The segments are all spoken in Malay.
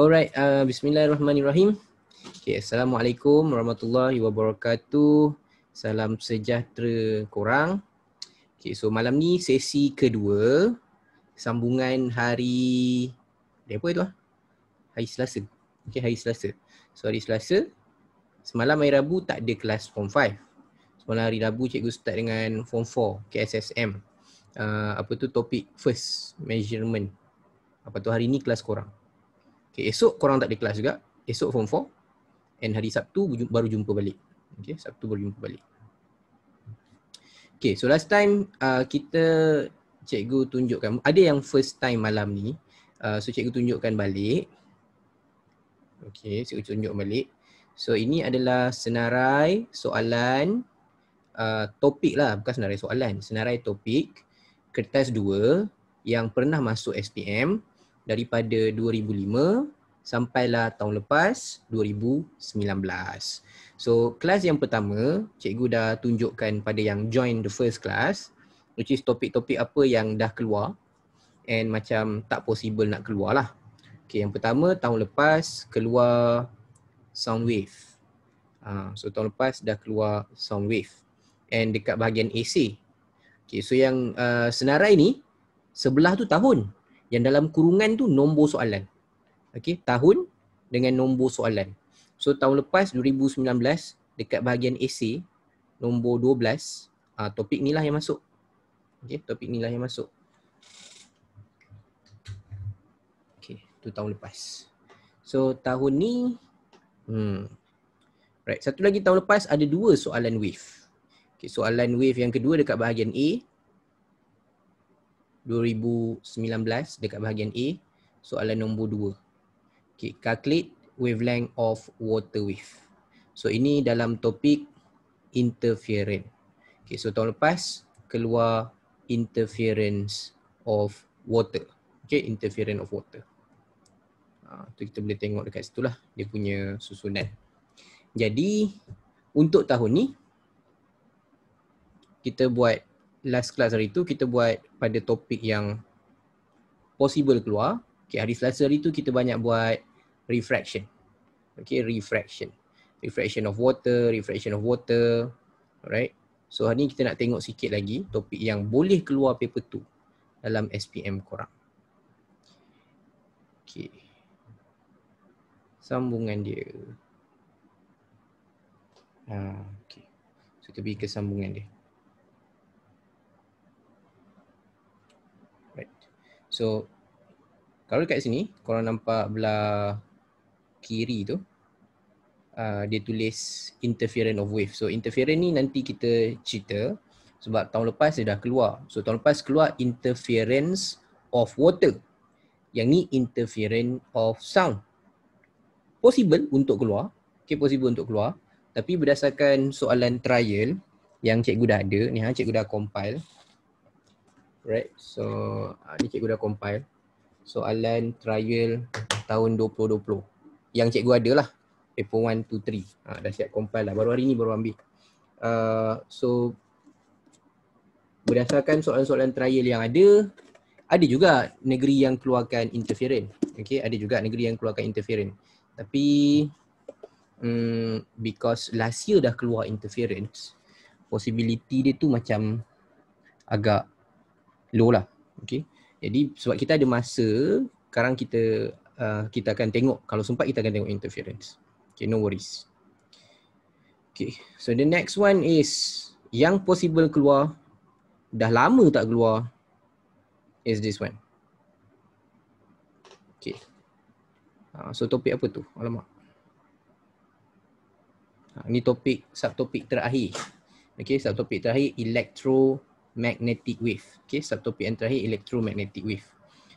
Alright, uh, bismillahirrahmanirrahim. Okay, assalamualaikum warahmatullahi wabarakatuh. Salam sejahtera korang. Okay, so malam ni sesi kedua sambungan hari dia apa tu ah? Hari Selasa. Okay, hari Selasa. So hari Selasa semalam hari Rabu tak ada kelas form 5. Semalam hari Rabu cikgu start dengan form 4 KSSM. Uh, apa tu topik first measurement. Apa tu hari ni kelas korang. Okay, esok korang tak ada kelas juga. Esok form 4. And hari Sabtu baru jumpa balik. Okay, Sabtu baru jumpa balik. Okay, so last time uh, kita cikgu tunjukkan. Ada yang first time malam ni. Uh, so cikgu tunjukkan balik. Okay, cikgu tunjuk balik. So ini adalah senarai soalan uh, topik lah. Bukan senarai soalan. Senarai topik kertas 2 yang pernah masuk SPM daripada 2005 sampailah tahun lepas 2019. So kelas yang pertama, cikgu dah tunjukkan pada yang join the first class which is topik-topik apa yang dah keluar and macam tak possible nak keluar lah. Okay, yang pertama tahun lepas keluar sound wave. Uh, so tahun lepas dah keluar sound wave and dekat bahagian AC. Okay, so yang uh, senarai ni sebelah tu tahun. Yang dalam kurungan tu nombor soalan. okay? tahun dengan nombor soalan. So tahun lepas 2019 dekat bahagian essay nombor 12, uh, ah, topik ni lah yang masuk. Okay, topik ni lah yang masuk. Okay, tu tahun lepas. So tahun ni hmm. Right, satu lagi tahun lepas ada dua soalan wave. Okay, soalan wave yang kedua dekat bahagian A 2019 dekat bahagian A soalan nombor 2 okay calculate wavelength of water wave so ini dalam topik interference okay so tahun lepas keluar interference of water okay interference of water ha, tu kita boleh tengok dekat situ lah dia punya susunan jadi untuk tahun ni kita buat last class hari tu kita buat pada topik yang possible keluar. Okay, hari Selasa hari tu kita banyak buat refraction. Okay, refraction. Refraction of water, refraction of water. Alright. So hari ni kita nak tengok sikit lagi topik yang boleh keluar paper 2 dalam SPM korang. Okay. Sambungan dia. Ah, okay. So kita pergi ke sambungan dia. So kalau dekat sini korang nampak belah kiri tu uh, dia tulis interference of wave. So interference ni nanti kita cerita sebab tahun lepas dia dah keluar. So tahun lepas keluar interference of water. Yang ni interference of sound. Possible untuk keluar. Okay possible untuk keluar. Tapi berdasarkan soalan trial yang cikgu dah ada, ni ha cikgu dah compile right so uh, ni cikgu dah compile soalan trial tahun 2020 yang cikgu ada lah paper 1 to 3 ha, dah siap compile lah baru hari ni baru ambil uh, so berdasarkan soalan-soalan trial yang ada ada juga negeri yang keluarkan interferen Okay, ada juga negeri yang keluarkan interferen tapi um, because last year dah keluar interference possibility dia tu macam agak low lah. Okay. Jadi sebab kita ada masa, sekarang kita uh, kita akan tengok kalau sempat kita akan tengok interference. Okay, no worries. Okay, so the next one is yang possible keluar dah lama tak keluar is this one. Okay. Uh, so topik apa tu? Alamak. ini uh, topik, subtopik terakhir. Okay, subtopik terakhir, electro electromagnetic wave. Okay, subtopik yang terakhir electromagnetic wave.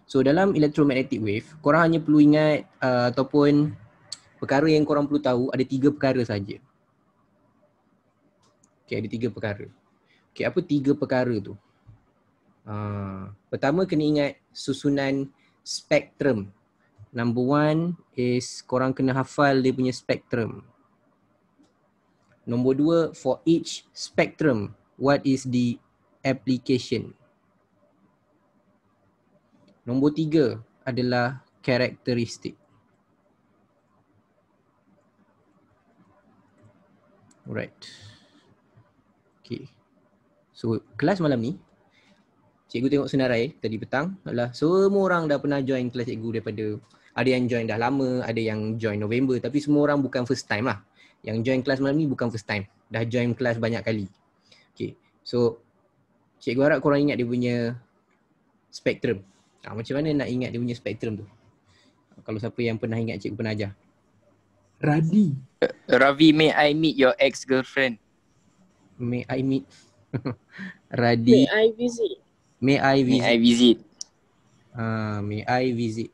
So dalam electromagnetic wave, korang hanya perlu ingat uh, ataupun perkara yang korang perlu tahu ada tiga perkara saja. Okay, ada tiga perkara. Okay, apa tiga perkara tu? Uh, pertama kena ingat susunan spektrum. Number one is korang kena hafal dia punya spektrum. Nombor dua, for each spectrum, what is the application. Nombor tiga adalah karakteristik. Alright. Okay. So, kelas malam ni, cikgu tengok senarai eh, tadi petang adalah semua orang dah pernah join kelas cikgu daripada ada yang join dah lama, ada yang join November tapi semua orang bukan first time lah. Yang join kelas malam ni bukan first time. Dah join kelas banyak kali. Okay. So, Cikgu harap korang ingat dia punya spektrum. Ha, macam mana nak ingat dia punya spektrum tu? Kalau siapa yang pernah ingat cikgu pernah ajar. Radi. Uh, Ravi, may I meet your ex-girlfriend? May I meet? Radi. May I visit? May I visit? May I visit? Uh, may I visit?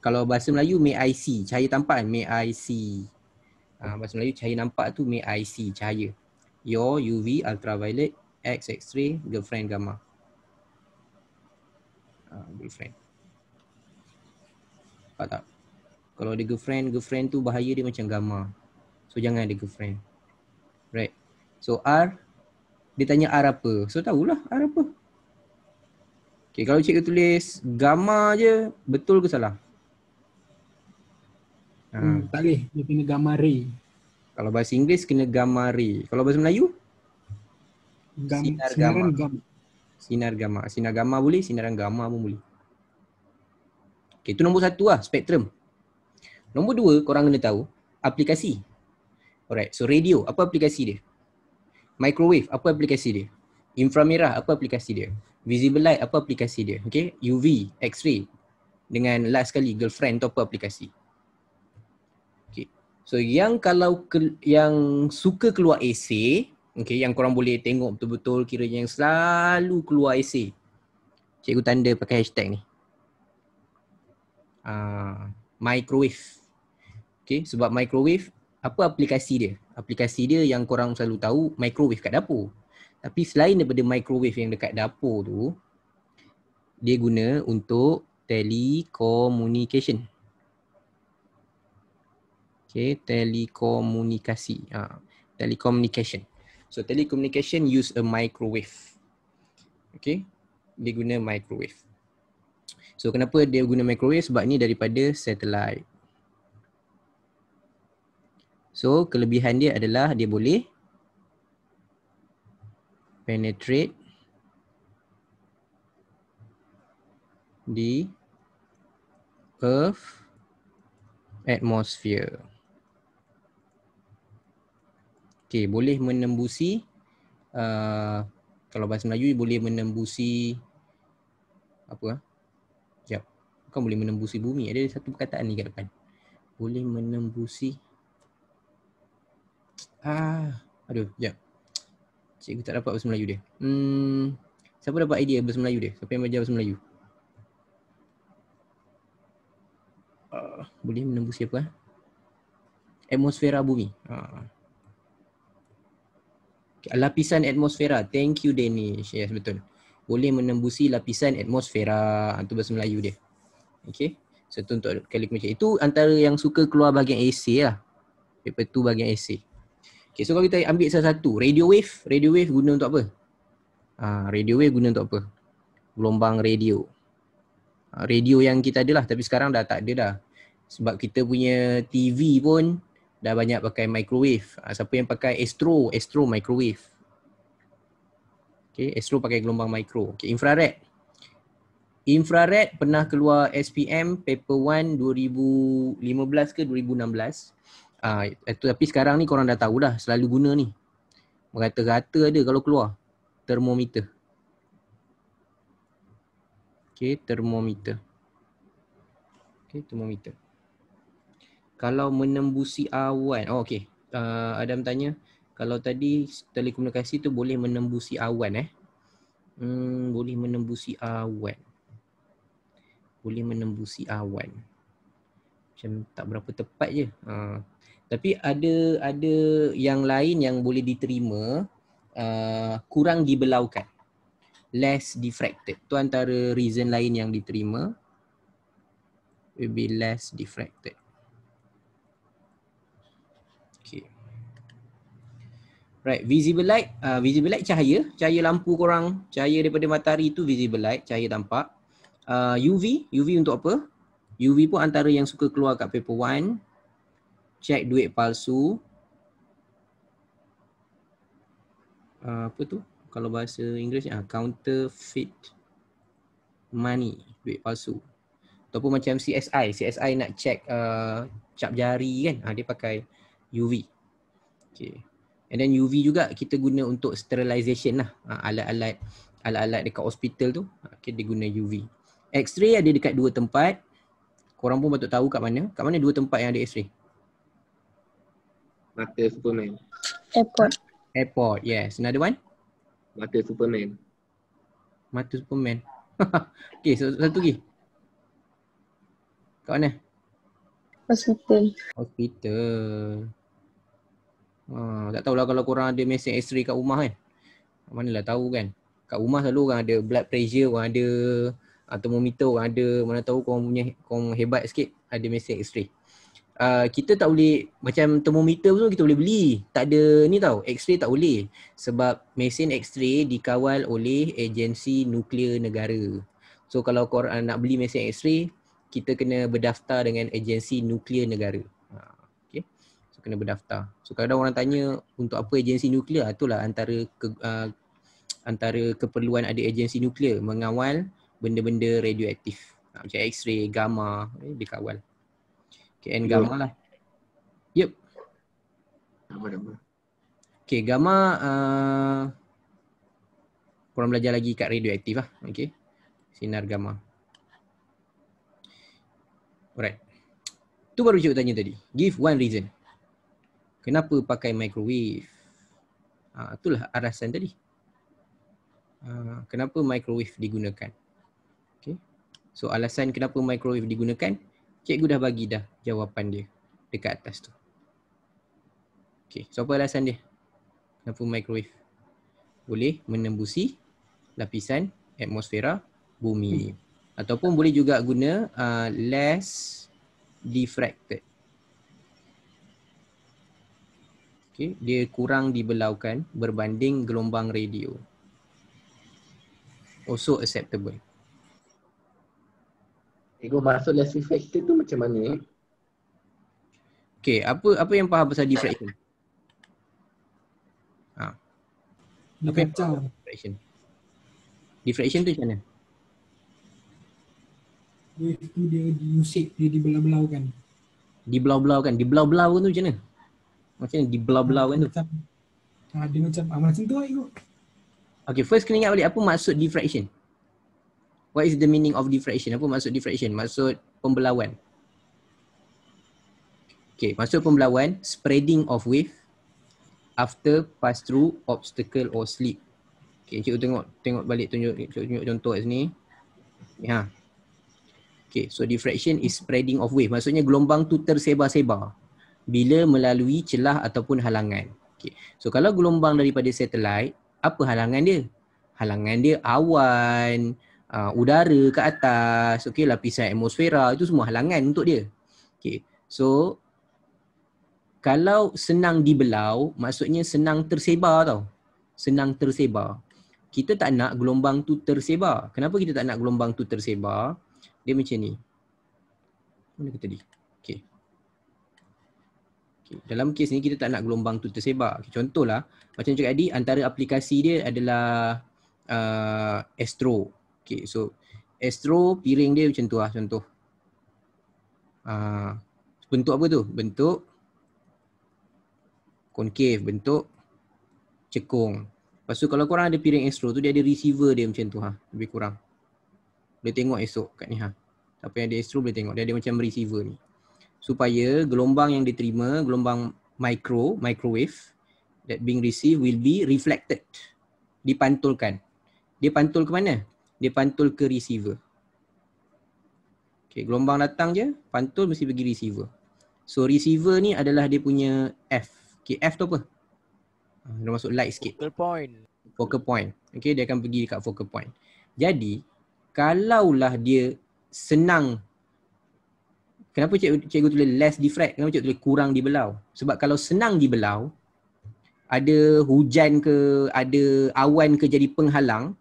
Kalau bahasa Melayu, may I see. Cahaya tampak, may I see. Uh, bahasa Melayu, cahaya nampak tu, may I see. Cahaya. Your UV ultraviolet X, X3, girlfriend gamma. Uh, girlfriend. Nampak tak? Kalau ada girlfriend, girlfriend tu bahaya dia macam gamma. So jangan ada girlfriend. Right. So R, dia tanya R apa. So tahulah R apa. Okay, kalau cikgu tulis gamma je, betul ke salah? Hmm, ha. Tak boleh. Dia kena gamma ray. Kalau bahasa Inggeris kena gamma ray. Kalau bahasa Melayu? Gam, sinar gama. gama. Sinar gamma, Sinar gamma boleh, sinaran gamma pun boleh. Okay, itu nombor satu lah, spektrum. Nombor dua, korang kena tahu, aplikasi. Alright, so radio, apa aplikasi dia? Microwave, apa aplikasi dia? Inframerah, apa aplikasi dia? Visible light, apa aplikasi dia? Okay, UV, X-ray. Dengan last sekali, girlfriend tu apa aplikasi? Okay, So yang kalau ke, yang suka keluar AC Okay, yang korang boleh tengok betul-betul kira-kira yang selalu keluar essay. Cikgu tanda pakai hashtag ni. Uh, microwave. Okay, sebab microwave, apa aplikasi dia? Aplikasi dia yang korang selalu tahu, microwave kat dapur. Tapi selain daripada microwave yang dekat dapur tu, dia guna untuk telecommunication. Okay, telekomunikasi. Uh, ah, telecommunication. So telecommunication use a microwave. Okay. Dia guna microwave. So kenapa dia guna microwave? Sebab ni daripada satellite. So kelebihan dia adalah dia boleh penetrate di Earth atmosphere. Okay, boleh menembusi uh, kalau bahasa Melayu boleh menembusi apa? Ah? Jap. Bukan boleh menembusi bumi. Ada satu perkataan ni kat depan. Boleh menembusi Ah, aduh, jap. Cikgu tak dapat bahasa Melayu dia. Hmm, siapa dapat idea bahasa Melayu dia? Siapa yang belajar bahasa Melayu? Uh, boleh menembusi apa? Ah? Atmosfera bumi. Ah. Uh lapisan atmosfera. Thank you Danish. Yes betul. Boleh menembusi lapisan atmosfera. Itu ah, bahasa Melayu dia. Okay. So tu untuk kali macam itu antara yang suka keluar bahagian AC lah. Paper tu bahagian AC. Okay so kalau kita ambil salah satu. Radio wave. Radio wave guna untuk apa? Ah, radio wave guna untuk apa? Gelombang radio. Ah, radio yang kita ada lah tapi sekarang dah tak ada dah. Sebab kita punya TV pun dah banyak pakai microwave. Ha, siapa yang pakai Astro, Astro microwave. Okay, Astro pakai gelombang mikro. Okay, infrared. Infrared pernah keluar SPM paper 1 2015 ke 2016. Ah uh, itu tapi sekarang ni korang dah tahu dah selalu guna ni. Merata-rata ada kalau keluar termometer. Okay, termometer. Okay, termometer kalau menembusi awan. Oh okey. Uh, ah, Adam tanya kalau tadi telekomunikasi tu boleh menembusi awan eh? Hmm, boleh menembusi awan. Boleh menembusi awan. Macam tak berapa tepat je. Ha. Tapi ada ada yang lain yang boleh diterima uh, kurang dibelaukan. Less diffracted. Tu antara reason lain yang diterima. Will be less diffracted. Right, visible light, uh, visible light cahaya, cahaya lampu korang, cahaya daripada matahari itu visible light, cahaya tampak. Uh, UV, UV untuk apa? UV pun antara yang suka keluar kat paper one. Check duit palsu. Uh, apa tu? Kalau bahasa Inggeris, uh, ah, counterfeit money, duit palsu. Ataupun macam CSI, CSI nak check uh, cap jari kan, uh, dia pakai UV. Okay. And then UV juga kita guna untuk sterilization lah ha, alat-alat alat-alat dekat hospital tu. Okay, ha, dia guna UV. X-ray ada dekat dua tempat. Korang pun patut tahu kat mana. Kat mana dua tempat yang ada X-ray? Mata Superman. Airport. Airport, yes. Another one? Mata Superman. Mata Superman. okay, so, satu lagi. Kat mana? Hospital. Hospital. Ha, tak tahulah kalau korang ada mesin X-ray kat rumah kan. Manalah tahu kan. Kat rumah selalu orang ada blood pressure, orang ada uh, thermometer, orang ada mana tahu korang punya korang hebat sikit ada mesin X-ray. Uh, ah, kita tak boleh macam thermometer tu kita boleh beli. Tak ada ni tahu X-ray tak boleh sebab mesin X-ray dikawal oleh agensi nuklear negara. So kalau korang nak beli mesin X-ray kita kena berdaftar dengan agensi nuklear negara kena berdaftar. So ada orang tanya untuk apa agensi nuklear? Ah, itulah antara ke, uh, antara keperluan ada agensi nuklear mengawal benda-benda radioaktif. Uh, macam X-ray, gamma, eh, dia kawal. Okay, and ya. gamma lah. Yep. Okay, gamma uh, korang belajar lagi kat radioaktif lah. Okay. Sinar gamma. Alright. Tu baru cikgu tanya tadi. Give one reason. Kenapa pakai microwave? Ha, itulah arasan tadi. Ha, kenapa microwave digunakan? Okay. So alasan kenapa microwave digunakan, cikgu dah bagi dah jawapan dia dekat atas tu. Okay. So apa alasan dia? Kenapa microwave? Boleh menembusi lapisan atmosfera bumi. Hmm. Ataupun boleh juga guna uh, less diffracted. okay, dia kurang dibelaukan berbanding gelombang radio. Also acceptable. Ego masuk less effective tu macam mana? Eh? Okay, apa apa yang faham pasal diffraction? ha. apa kacau. yang diffraction? Diffraction tu macam mana? Wave tu dia diusik, dia dibelau-belau kan? Dibelau-belau kan? Dibelau-belau tu macam mana? Macam di blah-blah kan tu. Macam, ada ah, macam, ah, macam tu lah ikut. Okay, first kena ingat balik apa maksud diffraction. What is the meaning of diffraction? Apa maksud diffraction? Maksud pembelawan. Okay, maksud pembelawan, spreading of wave after pass through obstacle or sleep Okay, cikgu tengok tengok balik tunjuk cikgu tunjuk contoh kat sini. Ya. Okay, so diffraction is spreading of wave. Maksudnya gelombang tu tersebar-sebar bila melalui celah ataupun halangan. Okay. So kalau gelombang daripada satelit, apa halangan dia? Halangan dia awan, uh, udara ke atas, okay, lapisan atmosfera, itu semua halangan untuk dia. Okay. So kalau senang dibelau, maksudnya senang tersebar tau. Senang tersebar. Kita tak nak gelombang tu tersebar. Kenapa kita tak nak gelombang tu tersebar? Dia macam ni. Mana kita tadi? Okay. Dalam kes ni kita tak nak gelombang tu tersebar. Okay. Contohlah macam cakap tadi antara aplikasi dia adalah uh, Astro. Okay so Astro piring dia macam tu lah contoh. Uh, bentuk apa tu? Bentuk concave, bentuk cekung. Lepas tu kalau korang ada piring Astro tu dia ada receiver dia macam tu ha. Lebih kurang. Boleh tengok esok kat ni ha. Siapa yang ada Astro boleh tengok. Dia ada macam receiver ni supaya gelombang yang diterima gelombang micro microwave that being received will be reflected dipantulkan dia pantul ke mana dia pantul ke receiver okey gelombang datang je pantul mesti pergi receiver so receiver ni adalah dia punya f okey f tu apa ah, dia masuk light sikit focal point focal point okey dia akan pergi dekat focal point jadi kalaulah dia senang Kenapa cikgu cikgu tulis less diffract? Kenapa cikgu tulis kurang dibelau? Sebab kalau senang dibelau, ada hujan ke, ada awan ke jadi penghalang,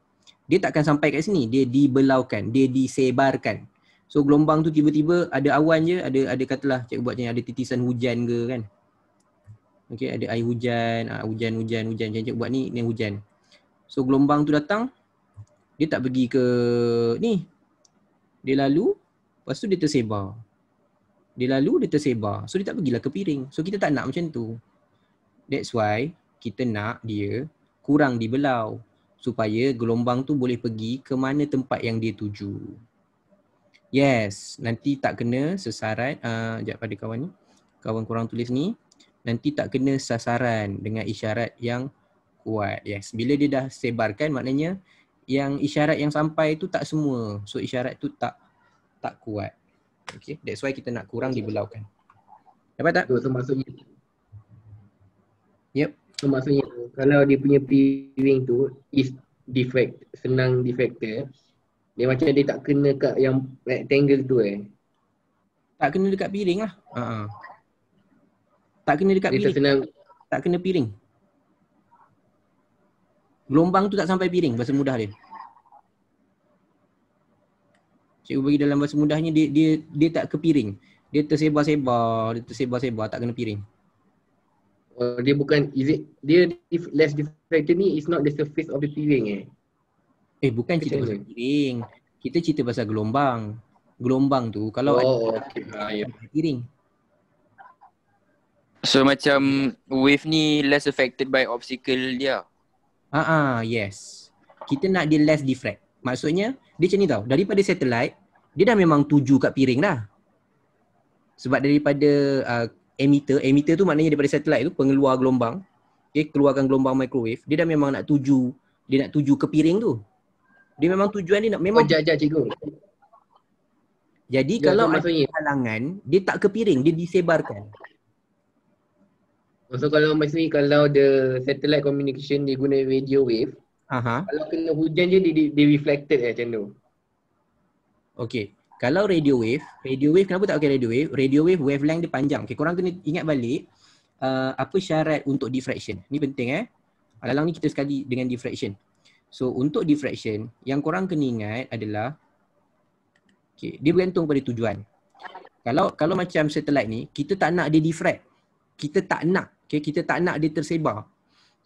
dia takkan sampai kat sini. Dia dibelaukan, dia disebarkan. So gelombang tu tiba-tiba ada awan je, ada ada katalah cikgu buat macam ada titisan hujan ke kan. Okay, ada air hujan, ah, hujan, hujan, hujan. Macam cikgu buat ni, ni hujan. So gelombang tu datang, dia tak pergi ke ni. Dia lalu, lepas tu dia tersebar. Dia lalu, dia tersebar. So, dia tak pergilah ke piring. So, kita tak nak macam tu. That's why kita nak dia kurang di dibelau. Supaya gelombang tu boleh pergi ke mana tempat yang dia tuju. Yes, nanti tak kena sesarat. Uh, ah, sekejap pada kawan ni. Kawan kurang tulis ni. Nanti tak kena sasaran dengan isyarat yang kuat. Yes, bila dia dah sebarkan maknanya yang isyarat yang sampai tu tak semua. So isyarat tu tak tak kuat. Okay, that's why kita nak kurang di dibelaukan. Dapat tak? So, so maksudnya Yep. So maksudnya kalau dia punya P-wing tu is defect, senang defected dia macam dia tak kena kat yang rectangle tu eh. Tak kena dekat piring lah. Uh-huh. Tak kena dekat dia piring. Tersenang. Tak kena piring. Gelombang tu tak sampai piring bahasa mudah dia cikgu bagi dalam bahasa mudahnya dia dia dia tak ke piring. Dia tersebar-sebar, dia tersebar-sebar tak kena piring. Oh, dia bukan is it, dia if less diffracted ni is not the surface of the piring eh. Eh bukan cerita pasal piring. Kita cerita pasal gelombang. Gelombang tu kalau oh, ada okay. Ah, ya. piring. So macam wave ni less affected by obstacle dia. Ha ah, yes. Kita nak dia less diffract. Maksudnya dia macam ni tau. Daripada satelit dia dah memang tuju kat piring dah. Sebab daripada uh, emitter, emitter tu maknanya daripada satelit tu pengeluar gelombang, okay, keluarkan gelombang microwave, dia dah memang nak tuju, dia nak tuju ke piring tu. Dia memang tujuan dia nak memang oh, jajah cikgu. Jadi jajah, kalau maksudnya halangan, dia tak ke piring, dia disebarkan. So kalau maksudnya kalau the satellite communication dia guna radio wave, Aha. Kalau kena hujan je, dia, dia, dia reflected eh, macam tu. Okay. Kalau radio wave, radio wave kenapa tak pakai radio wave? Radio wave wavelength dia panjang. Okay, korang kena ingat balik uh, apa syarat untuk diffraction. Ni penting eh. Dalam ni kita sekali dengan diffraction. So untuk diffraction, yang korang kena ingat adalah okay, dia bergantung pada tujuan. Kalau kalau macam satellite ni, kita tak nak dia diffract. Kita tak nak. Okay, kita tak nak dia tersebar.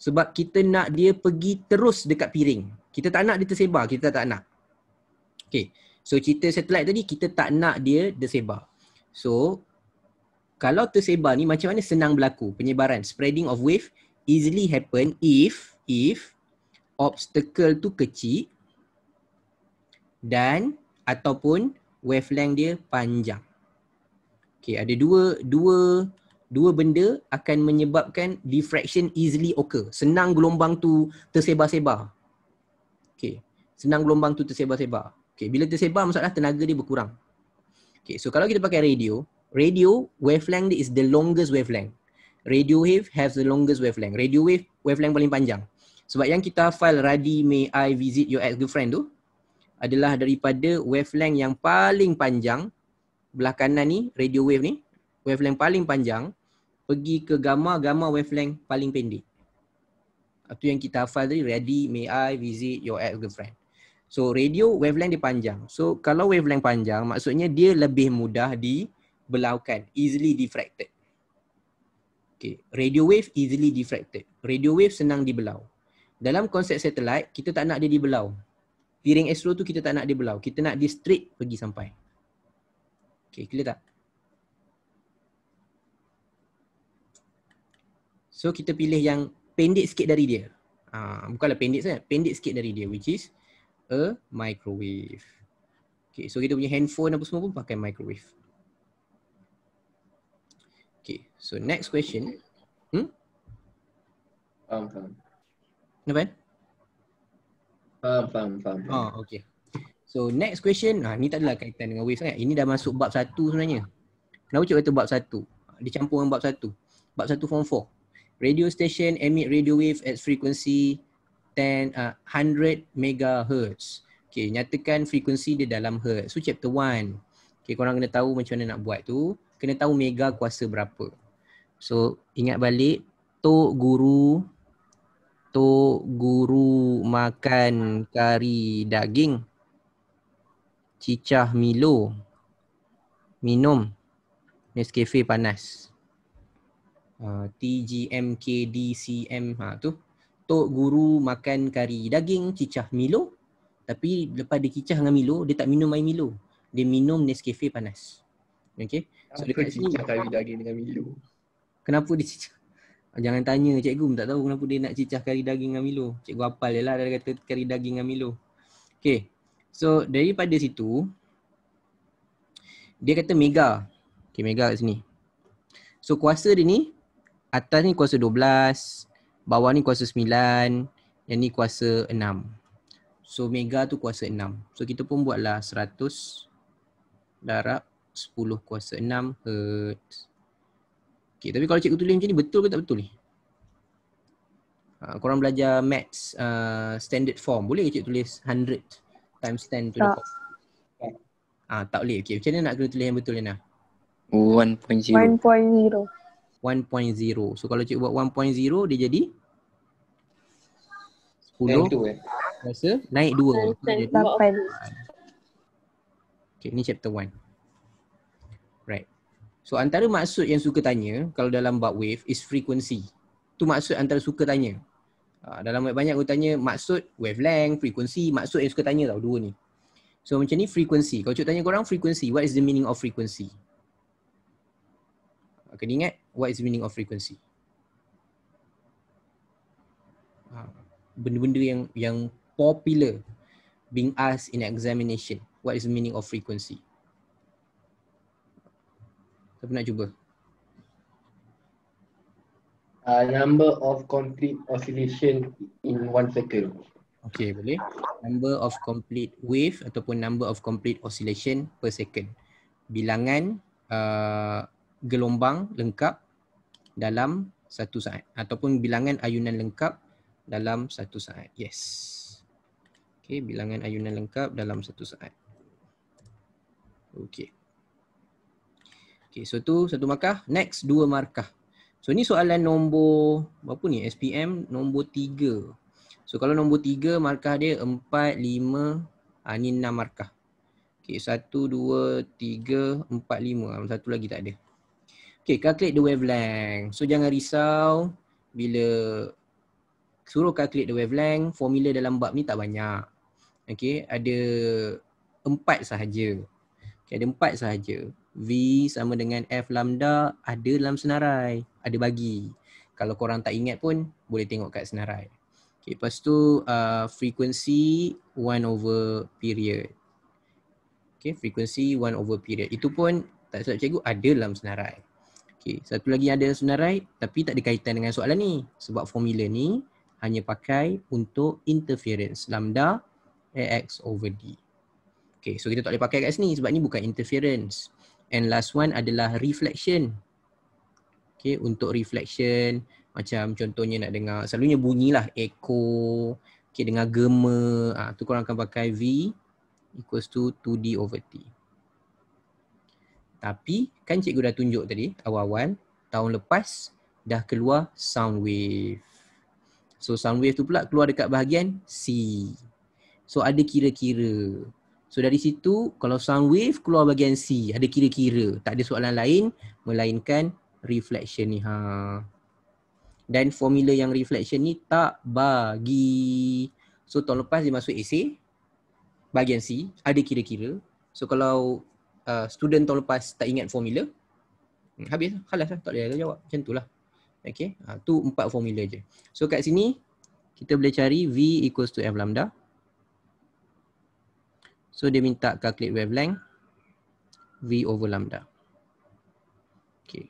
Sebab kita nak dia pergi terus dekat piring. Kita tak nak dia tersebar. Kita tak nak. Okay. So cerita satellite tadi, kita tak nak dia tersebar. So, kalau tersebar ni macam mana senang berlaku penyebaran. Spreading of wave easily happen if if obstacle tu kecil dan ataupun wavelength dia panjang. Okay, ada dua dua dua benda akan menyebabkan diffraction easily occur. Senang gelombang tu tersebar-sebar. Okay. Senang gelombang tu tersebar-sebar. Okay. Bila tersebar, maksudnya tenaga dia berkurang. Okay. So, kalau kita pakai radio, radio wavelength dia is the longest wavelength. Radio wave has the longest wavelength. Radio wave, wavelength paling panjang. Sebab yang kita file Radi may I visit your ex-girlfriend tu adalah daripada wavelength yang paling panjang belah kanan ni, radio wave ni, wavelength paling panjang pergi ke gamma-gamma wavelength paling pendek. Itu yang kita hafal tadi, ready, may I visit your ex-girlfriend. So radio wavelength dia panjang. So kalau wavelength panjang, maksudnya dia lebih mudah di belaukan, easily diffracted. Okay, radio wave easily diffracted. Radio wave senang dibelau. Dalam konsep satellite, kita tak nak dia dibelau. Piring astro tu kita tak nak dia belau. Kita nak dia straight pergi sampai. Okay, clear tak? So kita pilih yang pendek sikit dari dia. Uh, bukanlah pendek sangat, pendek sikit dari dia which is a microwave. Okay, so kita punya handphone apa semua pun pakai microwave. Okay, so next question. Hmm? Faham, faham. Kenapa? Faham, faham, faham. oh, okay. So next question, ha, ni tak adalah kaitan dengan wave sangat. Ini dah masuk bab satu sebenarnya. Kenapa cik kata bab satu? Dicampur dengan bab satu. Bab satu form radio station emit radio wave at frequency 10 uh, 100 megahertz. Okay, nyatakan frekuensi dia dalam hertz. So chapter 1. Okay, korang kena tahu macam mana nak buat tu. Kena tahu mega kuasa berapa. So ingat balik, tok guru tok guru makan kari daging cicah milo minum Nescafe panas. Ah, TGMKDCM ha tu tok guru makan kari daging cicah milo tapi lepas dia kicah dengan milo dia tak minum air milo dia minum Nescafe panas okey so dekat sini cicah kari daging dengan milo kenapa dia cicah ah, jangan tanya cikgu tak tahu kenapa dia nak cicah kari daging dengan milo cikgu hafal lah dia kata kari daging dengan milo okey so daripada situ dia kata mega okey mega kat sini so kuasa dia ni atas ni kuasa 12, bawah ni kuasa 9, yang ni kuasa 6. So mega tu kuasa 6. So kita pun buatlah 100 darab 10 kuasa 6 hertz. Okay, tapi kalau cikgu tulis macam ni betul ke tak betul ni? Ha, korang belajar maths uh, standard form. Boleh ke cikgu tulis 100 times 10 to the power? Ah, tak boleh. Okay, macam mana nak kena tulis yang betul ni? 1.0 1.0 1.0. So kalau cikgu buat 1.0 dia jadi 10. Naik 2 eh. Rasa naik 2. Okay ni chapter 1. Right. So antara maksud yang suka tanya kalau dalam bug wave is frequency. Tu maksud antara suka tanya. Ha, dalam banyak-banyak aku tanya maksud wavelength, frequency, maksud yang suka tanya tau dua ni. So macam ni frequency. Kalau cikgu tanya korang frequency, what is the meaning of frequency? Kena ingat what is meaning of frequency. Ha, benda-benda yang yang popular being asked in examination. What is meaning of frequency? Siapa nak cuba? Uh, number of complete oscillation in one second. Okay boleh. Number of complete wave ataupun number of complete oscillation per second. Bilangan uh, gelombang lengkap dalam satu saat ataupun bilangan ayunan lengkap dalam satu saat. Yes. Okay, bilangan ayunan lengkap dalam satu saat. Okay. Okay, so tu satu markah. Next, dua markah. So ni soalan nombor, berapa ni? SPM nombor tiga. So kalau nombor tiga, markah dia empat, lima, ha, ni enam markah. Okay, satu, dua, tiga, empat, lima. Ah, satu lagi tak ada. Okay, calculate the wavelength. So jangan risau bila suruh calculate the wavelength, formula dalam bab ni tak banyak. Okay, ada empat sahaja. Okay, ada empat sahaja. V sama dengan F lambda ada dalam senarai. Ada bagi. Kalau korang tak ingat pun boleh tengok kat senarai. Okay, lepas tu uh, frequency 1 over period. Okay, frequency one over period. Itu pun tak silap cikgu ada dalam senarai. Okey, satu lagi ada senarai tapi tak ada kaitan dengan soalan ni. Sebab formula ni hanya pakai untuk interference lambda AX over D. Okay, so kita tak boleh pakai kat sini sebab ni bukan interference. And last one adalah reflection. Okay, untuk reflection macam contohnya nak dengar selalunya bunyilah echo, Okay, dengan gema, ah ha, tu korang akan pakai V equals to 2D over T. Tapi kan cikgu dah tunjuk tadi awal-awal tahun lepas dah keluar sound wave. So sound wave tu pula keluar dekat bahagian C. So ada kira-kira. So dari situ kalau sound wave keluar bahagian C ada kira-kira. Tak ada soalan lain melainkan reflection ni ha. Dan formula yang reflection ni tak bagi. So tahun lepas dia masuk AC bahagian C ada kira-kira. So kalau Uh, student tahun lepas tak ingat formula hmm, habis lah. khalas lah tak boleh jawab macam tu lah okay. uh, tu empat formula je so kat sini kita boleh cari V equals to F lambda so dia minta calculate wavelength V over lambda okay.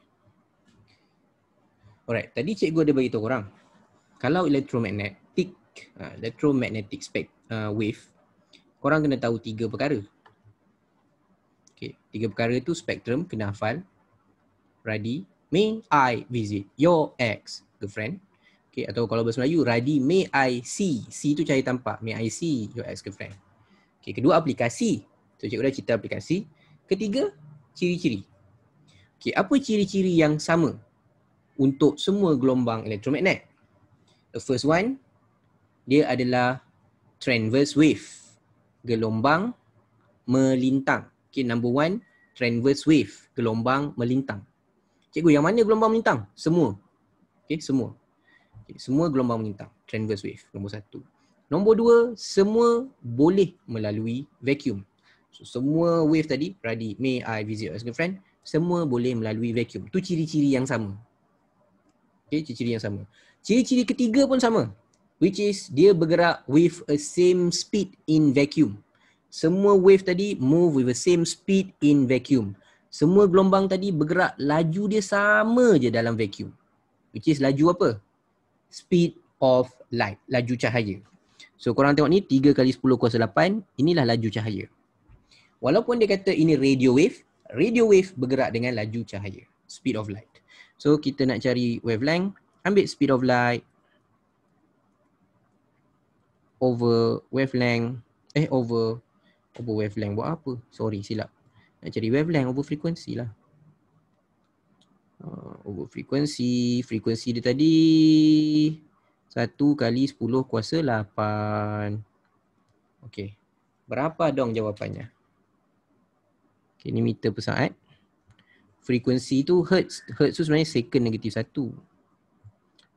alright tadi cikgu ada bagi beritahu korang kalau electromagnetic uh, electromagnetic spec, uh, wave korang kena tahu tiga perkara Okay. Tiga perkara tu spektrum, kena hafal. Ready, may I visit your ex girlfriend? Okay, atau kalau bahasa Melayu, ready may I see. See tu cari tampak. May I see your ex girlfriend. Okay, kedua aplikasi. So, cikgu dah cerita aplikasi. Ketiga, ciri-ciri. Okay, apa ciri-ciri yang sama untuk semua gelombang elektromagnet? The first one, dia adalah transverse wave. Gelombang melintang. Okay, number one, transverse wave, gelombang melintang. Cikgu, yang mana gelombang melintang? Semua. Okay, semua. Okay, semua gelombang melintang, transverse wave, nombor satu. Nombor dua, semua boleh melalui vacuum. So, semua wave tadi, Radhi, may I visit your girlfriend? Semua boleh melalui vacuum. Tu ciri-ciri yang sama. Okay, ciri-ciri yang sama. Ciri-ciri ketiga pun sama. Which is, dia bergerak with a same speed in vacuum semua wave tadi move with the same speed in vacuum. Semua gelombang tadi bergerak laju dia sama je dalam vacuum. Which is laju apa? Speed of light, laju cahaya. So korang tengok ni 3 kali 10 kuasa 8, inilah laju cahaya. Walaupun dia kata ini radio wave, radio wave bergerak dengan laju cahaya, speed of light. So kita nak cari wavelength, ambil speed of light over wavelength eh over over wavelength buat apa? Sorry silap. Nak cari wavelength over frequency lah. Uh, over frequency, frequency dia tadi 1 kali 10 kuasa 8. Okay, Berapa dong jawapannya? Okay, ini meter per saat. Frequency tu hertz. Hertz tu sebenarnya second negatif 1.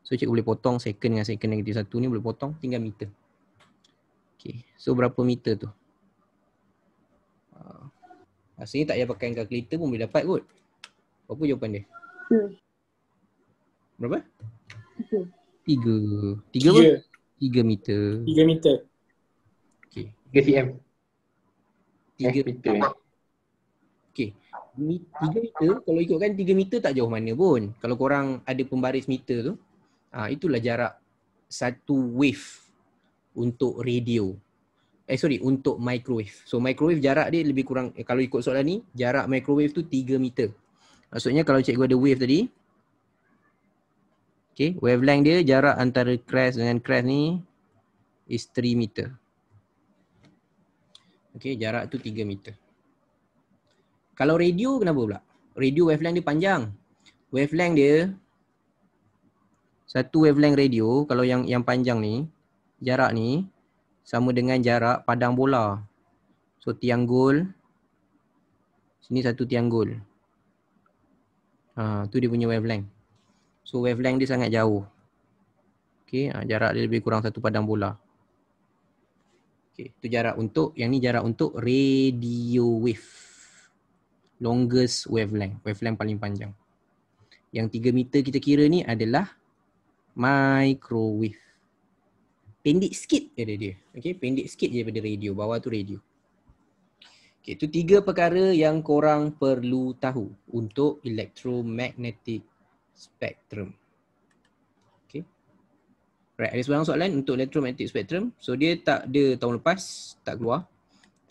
So cikgu boleh potong second dengan second negatif 1 ni boleh potong tinggal meter. Okay. So berapa meter tu? Ha. Ah. Maksudnya tak payah pakai kalkulator pun boleh dapat kot. Berapa jawapan dia? Tiga. Hmm. Berapa? Tiga. Tiga. Tiga Tiga meter. Tiga meter. Okay. Tiga cm. Tiga eh, meter. Okay. Mi, tiga meter, kalau ikutkan tiga meter tak jauh mana pun. Kalau korang ada pembaris meter tu, ha, itulah jarak satu wave untuk radio eh sorry untuk microwave. So microwave jarak dia lebih kurang eh, kalau ikut soalan ni jarak microwave tu 3 meter. Maksudnya kalau cikgu ada wave tadi Okay, wavelength dia jarak antara crest dengan crest ni is 3 meter. Okay, jarak tu 3 meter. Kalau radio kenapa pula? Radio wavelength dia panjang. Wavelength dia satu wavelength radio kalau yang yang panjang ni jarak ni sama dengan jarak padang bola. So tiang gol sini satu tiang gol. Ha tu dia punya wavelength. So wavelength dia sangat jauh. Okey, ha, jarak dia lebih kurang satu padang bola. Itu tu jarak untuk yang ni jarak untuk radio wave. Longest wavelength, wavelength paling panjang. Yang tiga meter kita kira ni adalah microwave pendek sikit je dia. Okay, pendek sikit je daripada radio. Bawah tu radio. Okay, tu tiga perkara yang korang perlu tahu untuk electromagnetic spectrum. Okay. Right, ada sebarang soalan untuk electromagnetic spectrum. So, dia tak ada tahun lepas, tak keluar.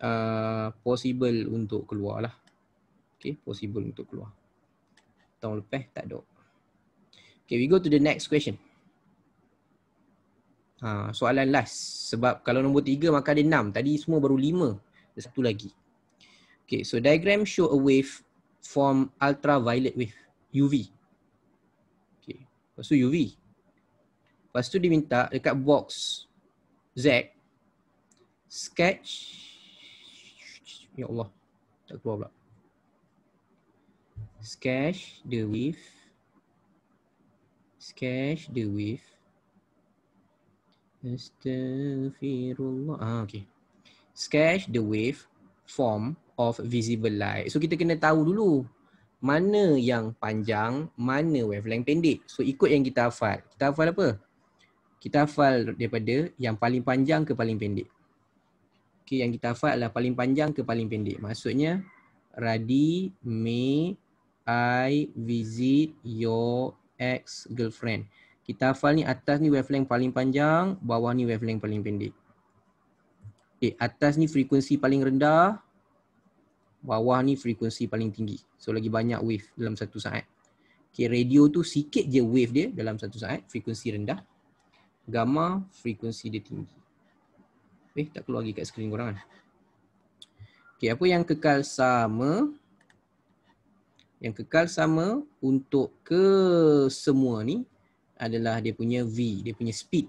Uh, possible untuk keluar lah. Okay, possible untuk keluar. Tahun lepas tak ada. Okay, we go to the next question. Ha, soalan last. Sebab kalau nombor tiga maka ada enam. Tadi semua baru lima. Ada satu lagi. Okay, so diagram show a wave form ultraviolet wave. UV. Okay, lepas tu UV. Lepas tu diminta dekat box Z. Sketch. Ya Allah. Tak keluar pula. Sketch the wave. Sketch the wave. Astaghfirullah. Ah, okay. Sketch the wave form of visible light. So kita kena tahu dulu mana yang panjang, mana wavelength pendek. So ikut yang kita hafal. Kita hafal apa? Kita hafal daripada yang paling panjang ke paling pendek. Okay, yang kita hafal adalah paling panjang ke paling pendek. Maksudnya, Radhi, may I visit your ex-girlfriend. Kita hafal ni atas ni wavelength paling panjang, bawah ni wavelength paling pendek. Okay, eh, atas ni frekuensi paling rendah, bawah ni frekuensi paling tinggi. So lagi banyak wave dalam satu saat. Okay, radio tu sikit je wave dia dalam satu saat, frekuensi rendah. Gamma, frekuensi dia tinggi. Eh, tak keluar lagi kat skrin korang kan. Okay, apa yang kekal sama? Yang kekal sama untuk ke semua ni, adalah dia punya V, dia punya speed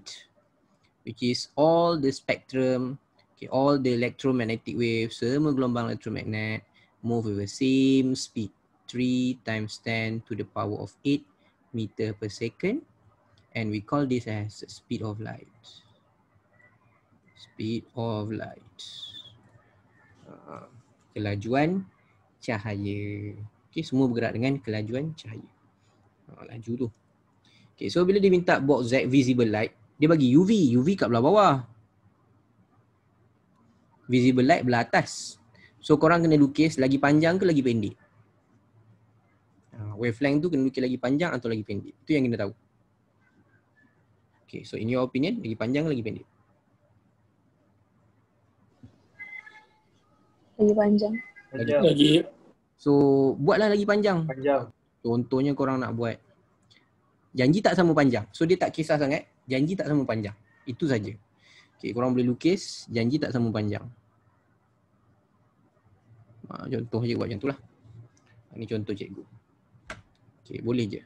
which is all the spectrum, okay, all the electromagnetic wave, semua gelombang elektromagnet move with the same speed 3 times 10 to the power of 8 meter per second and we call this as speed of light speed of light ah, kelajuan cahaya okay, semua bergerak dengan kelajuan cahaya ah, laju tu Okay, so bila dia minta box Z visible light, dia bagi UV. UV kat belah bawah. Visible light belah atas. So korang kena lukis lagi panjang ke lagi pendek? Ha, wavelength tu kena lukis lagi panjang atau lagi pendek. Itu yang kena tahu. Okay, so in your opinion, lagi panjang ke lagi pendek? Lagi panjang. Lagi. So, buatlah lagi panjang. Panjang. Contohnya korang nak buat Janji tak sama panjang. So dia tak kisah sangat. Janji tak sama panjang. Itu saja. Okay, korang boleh lukis. Janji tak sama panjang. Ah, contoh je buat macam tu lah. Ini contoh cikgu. Okay, boleh je.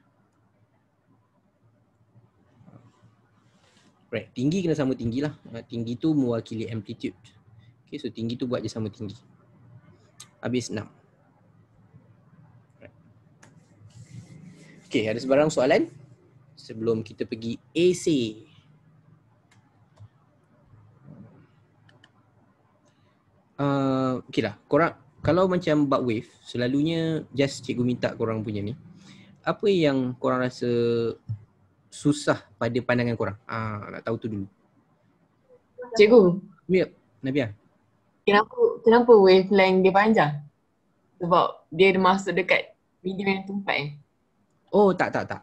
Right, tinggi kena sama tinggi lah. Ah, tinggi tu mewakili amplitude. Okay, so tinggi tu buat je sama tinggi. Habis 6. Okay, ada sebarang soalan? sebelum kita pergi AC. Uh, okay lah, korang kalau macam bug wave, selalunya just cikgu minta korang punya ni Apa yang korang rasa susah pada pandangan korang? Ah, uh, nak tahu tu dulu Cikgu Ya, Nabiha Kenapa, kenapa wavelength dia panjang? Sebab dia masuk dekat medium yang tempat eh? Oh tak tak tak,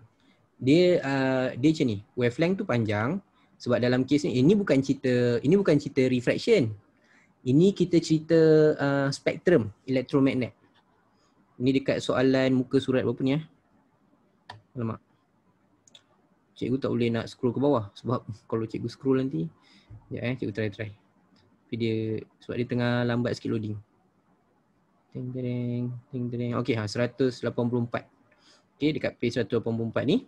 dia uh, dia macam ni wavelength tu panjang sebab dalam kes ni ini bukan cerita ini bukan cerita refraction ini kita cerita uh, spektrum elektromagnet ini dekat soalan muka surat berapa ni eh alamak cikgu tak boleh nak scroll ke bawah sebab kalau cikgu scroll nanti ya eh cikgu try try tapi dia sebab dia tengah lambat sikit loading ting ting ting ting okey ha 184 okey dekat page 184 ni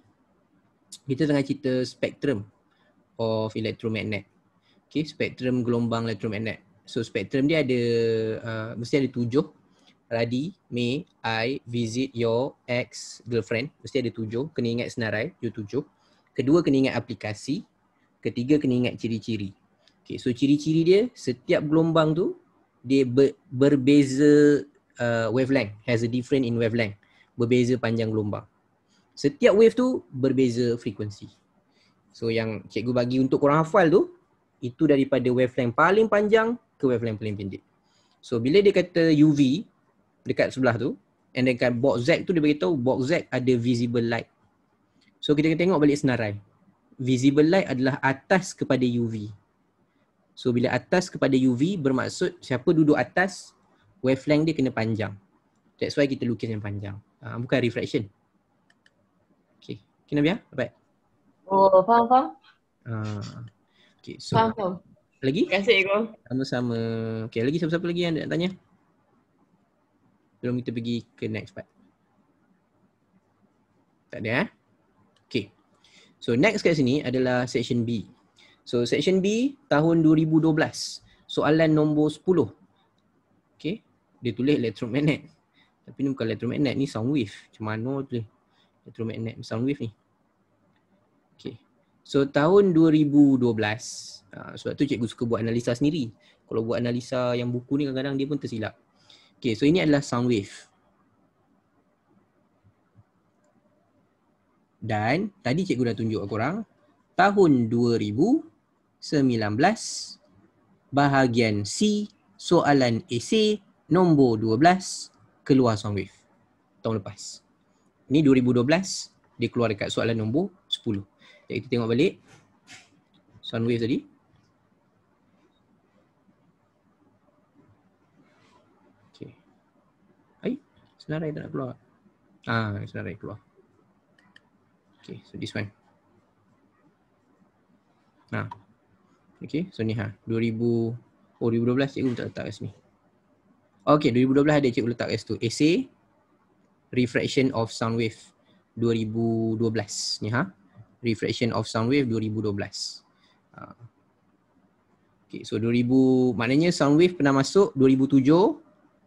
kita tengah cerita spectrum of electromagnet. Okay, spectrum gelombang elektromagnet. So spectrum dia ada, uh, mesti ada tujuh. Radi, may, I, visit your ex girlfriend. Mesti ada tujuh. Kena ingat senarai, you tujuh. Kedua, kena ingat aplikasi. Ketiga, kena ingat ciri-ciri. Okay, so ciri-ciri dia, setiap gelombang tu, dia ber- berbeza uh, wavelength, has a different in wavelength. Berbeza panjang gelombang. Setiap wave tu berbeza frekuensi. So yang cikgu bagi untuk korang hafal tu, itu daripada wavelength paling panjang ke wavelength paling pendek. So bila dia kata UV dekat sebelah tu, and then kan box Z tu dia tahu box Z ada visible light. So kita kena tengok balik senarai. Visible light adalah atas kepada UV. So bila atas kepada UV bermaksud siapa duduk atas, wavelength dia kena panjang. That's why kita lukis yang panjang. Uh, bukan refraction, Kena biar? Apa? Oh, faham, faham. Uh, okay, so. Faham, faham. Lagi? Terima kasih, Ego. Sama-sama. Okay, lagi siapa-siapa lagi yang nak tanya? Sebelum kita pergi ke next part. Tak ada, eh? Okay. So, next kat sini adalah section B. So, section B tahun 2012. Soalan nombor 10. Okay. Dia tulis elektromagnet. Tapi ni bukan elektromagnet. Ni sound wave. Macam mana tu? electromagnet sound wave ni. Okay. So tahun 2012, uh, ah, sebab tu cikgu suka buat analisa sendiri. Kalau buat analisa yang buku ni kadang-kadang dia pun tersilap. Okay, so ini adalah sound wave. Dan tadi cikgu dah tunjuk kepada korang, tahun 2019, bahagian C, soalan AC, nombor 12, keluar sound wave. Tahun lepas. Ni 2012 Dia keluar dekat soalan nombor 10 Sekejap kita tengok balik Sound tadi Okay Ay, Senarai tak nak keluar Ah, senarai keluar Okay, so this one Nah. Okay, so ni ha 2000 Oh 2012 cikgu letak letak kat sini Okay 2012 ada cikgu letak kat situ Essay Refraction of sound wave 2012 ni ha. Refraction of sound wave 2012. Uh. Ha. Okay, so 2000 maknanya wave pernah masuk 2007,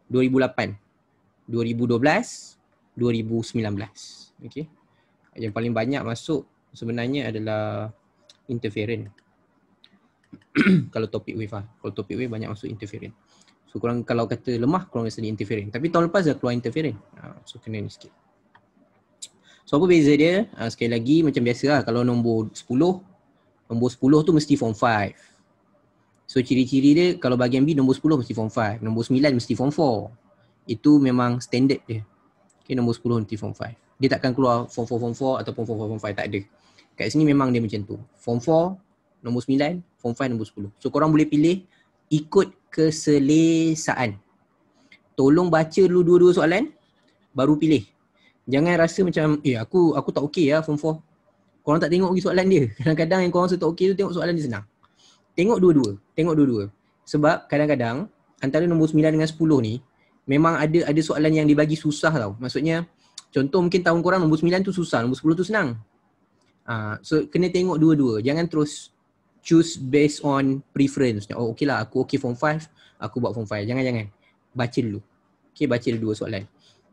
2008, 2012, 2019. Okay. Yang paling banyak masuk sebenarnya adalah interferen. kalau topik wave lah. Kalau topik wave banyak masuk interferen. So korang kalau kata lemah, korang rasa dia interfering. Tapi tahun lepas dah keluar interfering. Ha, so kena ni sikit. So apa beza dia? Ha, sekali lagi macam biasa lah kalau nombor 10, nombor 10 tu mesti form 5. So ciri-ciri dia kalau bahagian B nombor 10 mesti form 5. Nombor 9 mesti form 4. Itu memang standard dia. Okay, nombor 10 nanti form 5. Dia takkan keluar form 4, form 4 ataupun form 4, form 5. Tak ada. Kat sini memang dia macam tu. Form 4, nombor 9, form 5, nombor 10. So korang boleh pilih ikut keselesaan. Tolong baca dulu dua-dua soalan baru pilih. Jangan rasa macam eh aku aku tak okey lah form 4. Korang tak tengok lagi soalan dia. Kadang-kadang yang korang rasa tak okey tu tengok soalan dia senang. Tengok dua-dua, tengok dua-dua. Sebab kadang-kadang antara nombor 9 dengan 10 ni memang ada ada soalan yang dibagi susah tau. Maksudnya contoh mungkin tahun korang nombor 9 tu susah, nombor 10 tu senang. Uh, so kena tengok dua-dua. Jangan terus choose based on preference. Oh okay lah aku okay form 5, aku buat form 5. Jangan-jangan. Baca dulu. Okay baca dua soalan.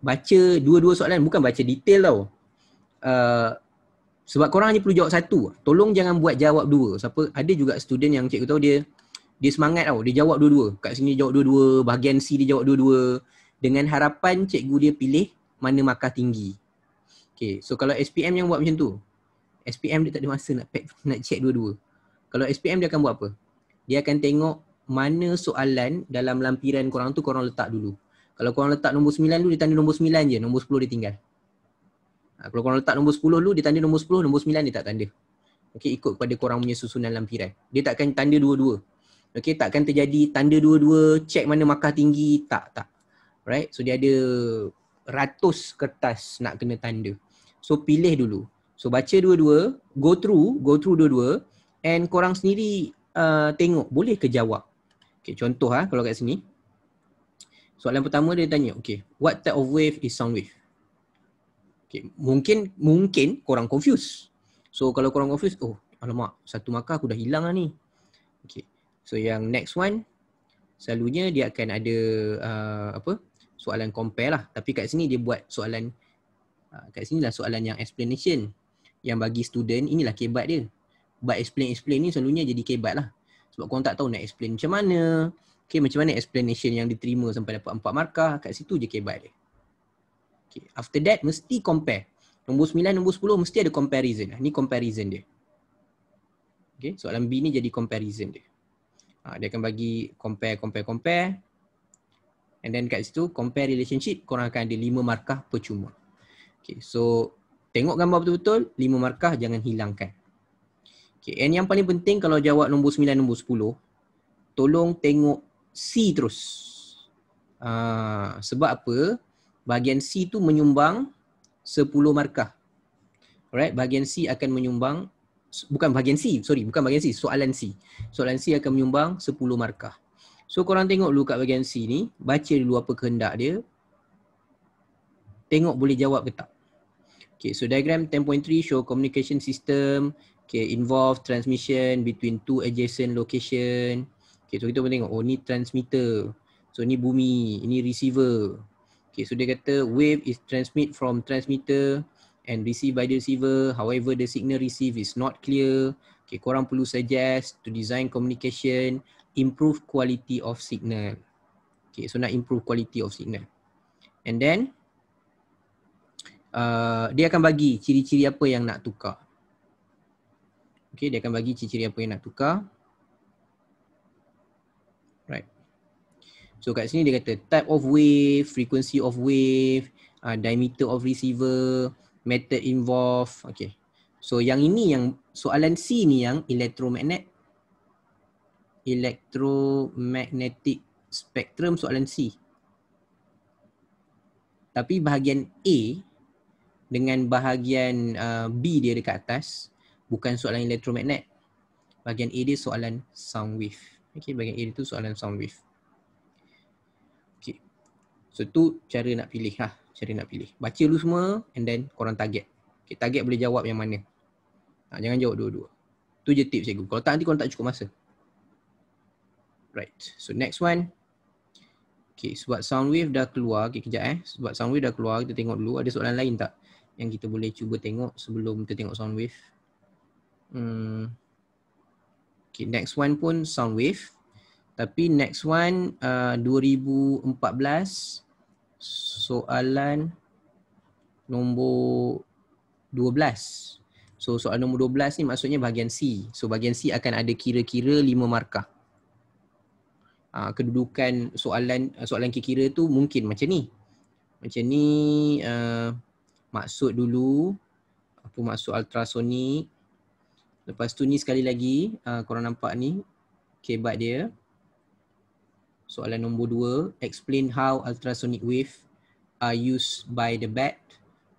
Baca dua-dua soalan bukan baca detail tau. Uh, sebab korang hanya perlu jawab satu. Tolong jangan buat jawab dua. Siapa ada juga student yang cikgu tahu dia dia semangat tau. Dia jawab dua-dua. Kat sini jawab dua-dua. Bahagian C dia jawab dua-dua. Dengan harapan cikgu dia pilih mana markah tinggi. Okay. So kalau SPM yang buat macam tu. SPM dia tak ada masa nak pack, nak check dua-dua. Kalau SPM dia akan buat apa? Dia akan tengok mana soalan dalam lampiran korang tu korang letak dulu. Kalau korang letak nombor 9 dulu dia tanda nombor 9 je, nombor 10 dia tinggal. Ha, kalau korang letak nombor 10 dulu dia tanda nombor 10, nombor 9 dia tak tanda. Okey ikut pada korang punya susunan lampiran. Dia takkan tanda dua-dua. Okey takkan terjadi tanda dua-dua check mana markah tinggi, tak tak. Right? So dia ada ratus kertas nak kena tanda. So pilih dulu. So baca dua-dua, go through, go through dua-dua and korang sendiri uh, tengok boleh ke jawab. Okay, contoh ha, kalau kat sini. Soalan pertama dia tanya, okay, what type of wave is sound wave? Okay, mungkin mungkin korang confused. So kalau korang confused, oh alamak satu maka aku dah hilang lah ni. Okay, so yang next one selalunya dia akan ada uh, apa soalan compare lah. Tapi kat sini dia buat soalan uh, kat sini lah soalan yang explanation yang bagi student inilah kebat dia but explain-explain ni selalunya jadi kebat lah sebab korang tak tahu nak explain macam mana okay, macam mana explanation yang diterima sampai dapat empat markah kat situ je kebat dia okay, after that mesti compare nombor 9, nombor 10 mesti ada comparison lah, ni comparison dia okay, soalan B ni jadi comparison dia ha, dia akan bagi compare, compare, compare and then kat situ compare relationship korang akan ada lima markah percuma okay, so tengok gambar betul-betul lima markah jangan hilangkan Okay, and yang paling penting kalau jawab nombor 9, nombor 10, tolong tengok C terus. Uh, sebab apa? Bahagian C tu menyumbang 10 markah. Alright, bahagian C akan menyumbang bukan bahagian C, sorry, bukan bahagian C, soalan C. Soalan C akan menyumbang 10 markah. So korang tengok dulu kat bahagian C ni, baca dulu apa kehendak dia. Tengok boleh jawab ke tak. Okay, so diagram 10.3 show communication system Okay, involve transmission between two adjacent location. Okay, so kita pun tengok, oh ni transmitter. So ni bumi, ini receiver. Okay, so dia kata wave is transmit from transmitter and received by the receiver. However, the signal received is not clear. Okay, korang perlu suggest to design communication, improve quality of signal. Okay, so nak improve quality of signal. And then, uh, dia akan bagi ciri-ciri apa yang nak tukar. Okay, dia akan bagi ciri-ciri apa yang nak tukar. Right. So kat sini dia kata type of wave, frequency of wave, uh, diameter of receiver, method involved. Okay. So yang ini yang soalan C ni yang electromagnet electromagnetic spectrum soalan C. Tapi bahagian A dengan bahagian uh, B dia dekat atas bukan soalan elektromagnet. Bahagian A dia soalan sound wave. Okay, bahagian A dia tu soalan sound wave. Okay. So tu cara nak pilih lah. Cara nak pilih. Baca dulu semua and then korang target. Okay, target boleh jawab yang mana. Ha, jangan jawab dua-dua. Tu je tips cikgu. Kalau tak nanti korang tak cukup masa. Right. So next one. Okay, sebab sound wave dah keluar. Okay, kejap eh. Sebab sound wave dah keluar. Kita tengok dulu. Ada soalan lain tak? Yang kita boleh cuba tengok sebelum kita tengok sound wave. Hmm. Okay, next one pun sound wave, Tapi next one uh, 2014 soalan nombor 12. So soalan nombor 12 ni maksudnya bahagian C. So bahagian C akan ada kira-kira 5 markah. Uh, kedudukan soalan soalan kira-kira tu mungkin macam ni. Macam ni uh, maksud dulu apa maksud ultrasonik Lepas tu ni sekali lagi uh, korang nampak ni kebat dia. Soalan nombor dua, explain how ultrasonic wave are used by the bat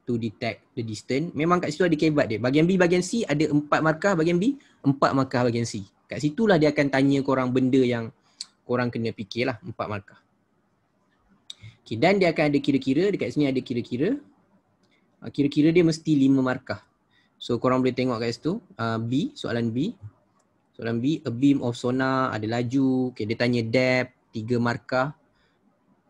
to detect the distance. Memang kat situ ada kebat dia. Bagian B, bagian C ada empat markah bagian B, empat markah bagian C. Kat situlah dia akan tanya korang benda yang korang kena fikirlah empat markah. Okay, dan dia akan ada kira-kira, dekat sini ada kira-kira. Uh, kira-kira dia mesti lima markah. So korang boleh tengok kat situ uh, B, soalan B Soalan B, a beam of sonar ada laju okay, Dia tanya depth, tiga markah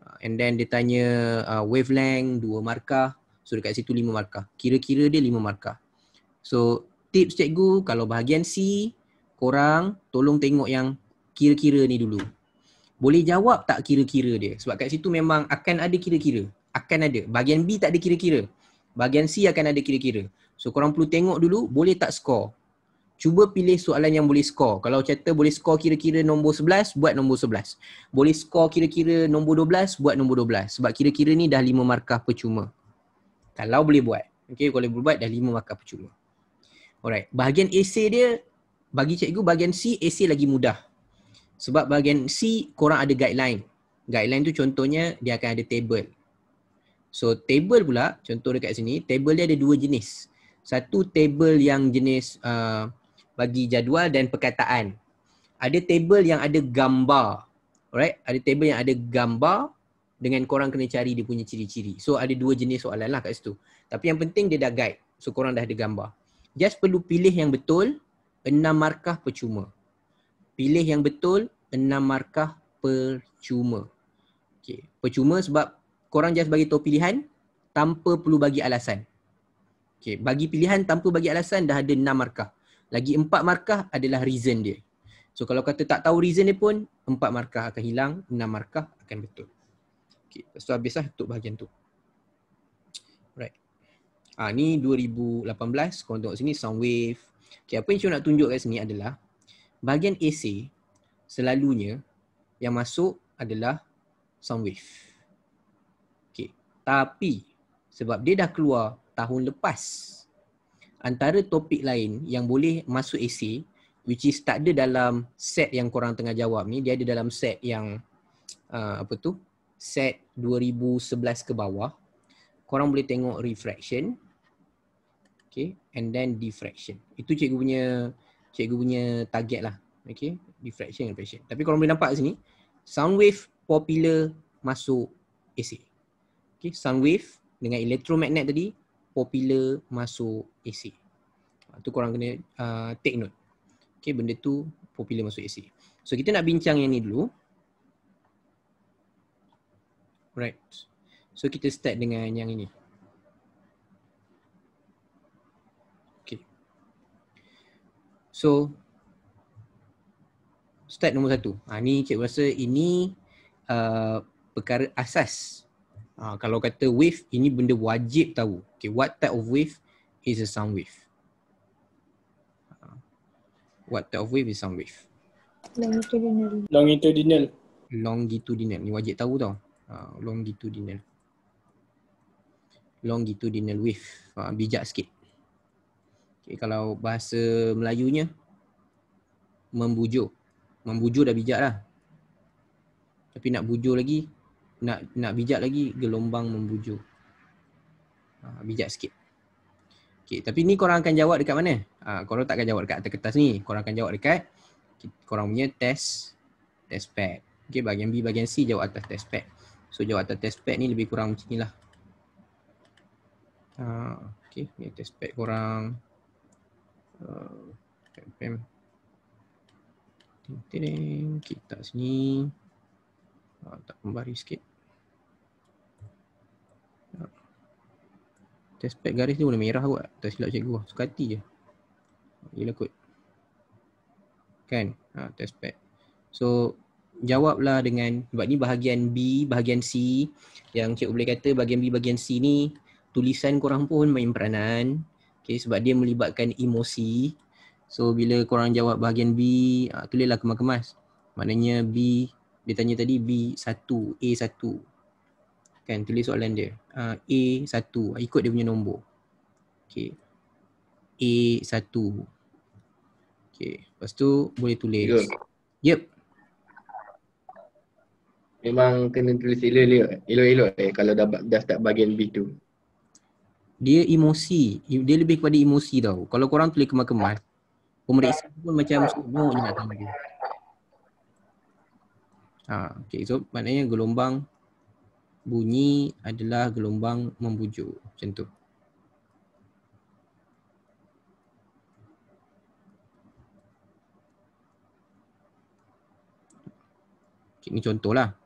uh, And then dia tanya uh, wavelength, dua markah So dekat situ lima markah, kira-kira dia lima markah So tips cikgu, kalau bahagian C Korang tolong tengok yang kira-kira ni dulu Boleh jawab tak kira-kira dia? Sebab kat situ memang akan ada kira-kira Akan ada, bahagian B tak ada kira-kira Bahagian C akan ada kira-kira So korang perlu tengok dulu boleh tak score. Cuba pilih soalan yang boleh score. Kalau chapter boleh score kira-kira nombor 11, buat nombor 11. Boleh score kira-kira nombor 12, buat nombor 12. Sebab kira-kira ni dah 5 markah percuma. Kalau boleh buat. Okay, kalau boleh buat dah 5 markah percuma. Alright, bahagian essay dia bagi cikgu bahagian C essay lagi mudah. Sebab bahagian C korang ada guideline. Guideline tu contohnya dia akan ada table. So table pula contoh dekat sini, table dia ada dua jenis satu table yang jenis uh, bagi jadual dan perkataan. Ada table yang ada gambar. Alright, ada table yang ada gambar dengan korang kena cari dia punya ciri-ciri. So ada dua jenis soalan lah kat situ. Tapi yang penting dia dah guide. So korang dah ada gambar. Just perlu pilih yang betul, enam markah percuma. Pilih yang betul, enam markah percuma. Okay. Percuma sebab korang just bagi tahu pilihan tanpa perlu bagi alasan. Okay, bagi pilihan tanpa bagi alasan dah ada enam markah. Lagi empat markah adalah reason dia. So kalau kata tak tahu reason dia pun, empat markah akan hilang, enam markah akan betul. Okay, lepas tu habislah untuk bahagian tu. Right. Ha, ah, ni 2018, korang tengok sini sound wave. Okay, apa yang saya nak tunjuk kat sini adalah bahagian AC selalunya yang masuk adalah sound wave. Okay, tapi sebab dia dah keluar tahun lepas. Antara topik lain yang boleh masuk AC which is tak ada dalam set yang korang tengah jawab ni, dia ada dalam set yang uh, apa tu? Set 2011 ke bawah. Korang boleh tengok refraction. Okay, and then diffraction. Itu cikgu punya cikgu punya target lah. Okay, diffraction and refraction. Tapi korang boleh nampak sini, sound wave popular masuk AC. Okay, sound wave dengan elektromagnet tadi popular masuk AC. Ah, tu korang kena uh, take note. Okay, benda tu popular masuk AC. So kita nak bincang yang ni dulu. Right. So kita start dengan yang ini. Okay. So start nombor satu. Ha, ni cikgu rasa ini uh, perkara asas Uh, kalau kata wave, ini benda wajib tahu. Okay, what type of wave is a sound wave? Ha. What type of wave is sound wave? Longitudinal. Longitudinal. Longitudinal. Ni wajib tahu tau. Uh, longitudinal. Longitudinal wave. Uh, bijak sikit. Okay, kalau bahasa Melayunya, membujur. Membujur dah bijak lah. Tapi nak bujur lagi, nak nak bijak lagi gelombang membujuk. Ha, bijak sikit. Okey, tapi ni korang akan jawab dekat mana? Ha, korang tak akan jawab dekat atas kertas ni. Korang akan jawab dekat korang punya test test pad. Okey, bahagian B, bahagian C jawab atas test pad. So jawab atas test pad ni lebih kurang macam ni lah. Ha, okay, ni test pad korang. Uh, Tidak, kita sini. Ha, tak kembali sikit. Tespek garis ni warna merah kot. Tak silap cikgu. Suka hati je. Yelah kot. Kan? Ha, tespek. So, jawablah dengan sebab ni bahagian B, bahagian C yang cikgu boleh kata bahagian B, bahagian C ni tulisan korang pun main peranan. Okay, sebab dia melibatkan emosi. So, bila korang jawab bahagian B, ha, tulislah kemas-kemas. Maknanya B, dia tanya tadi B1, A1. Kan tulis soalan dia. Ah, A satu. Ikut dia punya nombor. Okay. A satu. Okay. Lepas tu boleh tulis. Yo. Yep. Memang kena tulis elok-elok eh kalau dah, dah start bahagian B tu. Dia emosi. Dia lebih kepada emosi tau. Kalau orang tulis kemas-kemas, pemeriksa pun macam semua je nak tahu. Ha, okay, so maknanya gelombang bunyi adalah gelombang membujuk. Macam tu. Okay, ni contohlah.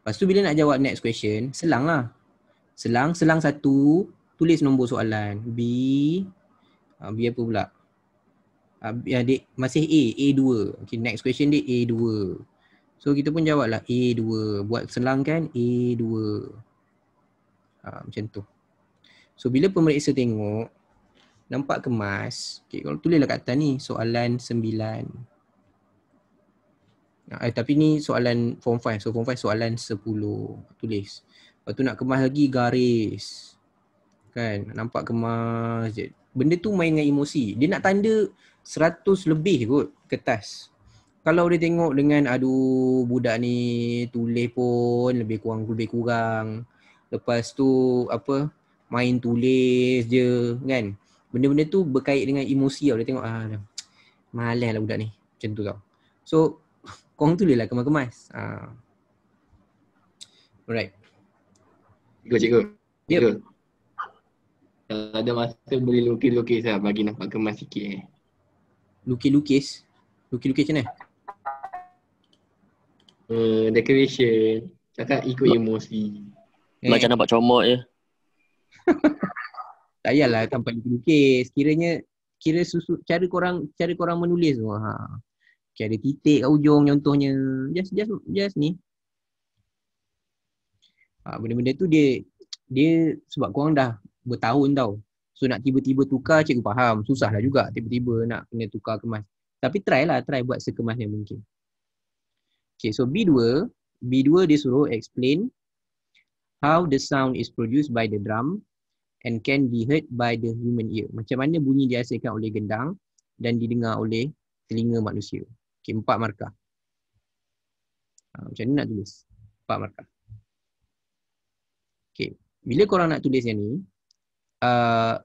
Lepas tu bila nak jawab next question, selang lah. Selang, selang satu, tulis nombor soalan. B, ha, B apa pula? Ha, adik, masih A, A2. Okay, next question dia A2. So kita pun jawablah A2 Buat selang kan A2 ha, ah, Macam tu So bila pemeriksa tengok Nampak kemas okay, Kalau tulislah kat atas ni soalan 9 nah, eh, Tapi ni soalan form 5 So form 5 soalan 10 Tulis Lepas tu nak kemas lagi garis Kan nampak kemas je Benda tu main dengan emosi Dia nak tanda 100 lebih kot kertas kalau dia tengok dengan aduh budak ni tulis pun lebih kurang lebih kurang lepas tu apa main tulis je kan benda-benda tu berkait dengan emosi tau dia tengok ah malas lah budak ni macam tu tau so korang tulis lah kemas-kemas ah. alright cikgu cikgu yep. kalau eh, ada masa boleh lukis-lukis lah bagi nampak kemas sikit eh lukis-lukis lukis-lukis macam mana Hmm, decoration Kakak ikut you mostly eh. Macam nampak comot je ya. Tak payahlah tanpa lukis sekiranya, Kira susu, cara korang cara korang menulis tu ha. Kira ada titik kat ujung contohnya Just, just, just ni ha, Benda-benda tu dia Dia sebab korang dah bertahun tau So nak tiba-tiba tukar cikgu faham Susahlah juga tiba-tiba nak kena tukar kemas Tapi try lah try buat sekemas yang mungkin Okay, so B2, B2 dia suruh explain how the sound is produced by the drum and can be heard by the human ear. Macam mana bunyi dihasilkan oleh gendang dan didengar oleh telinga manusia. Okay, empat markah. Ha, macam mana nak tulis? Empat markah. Okay, bila korang nak tulis yang ni, uh,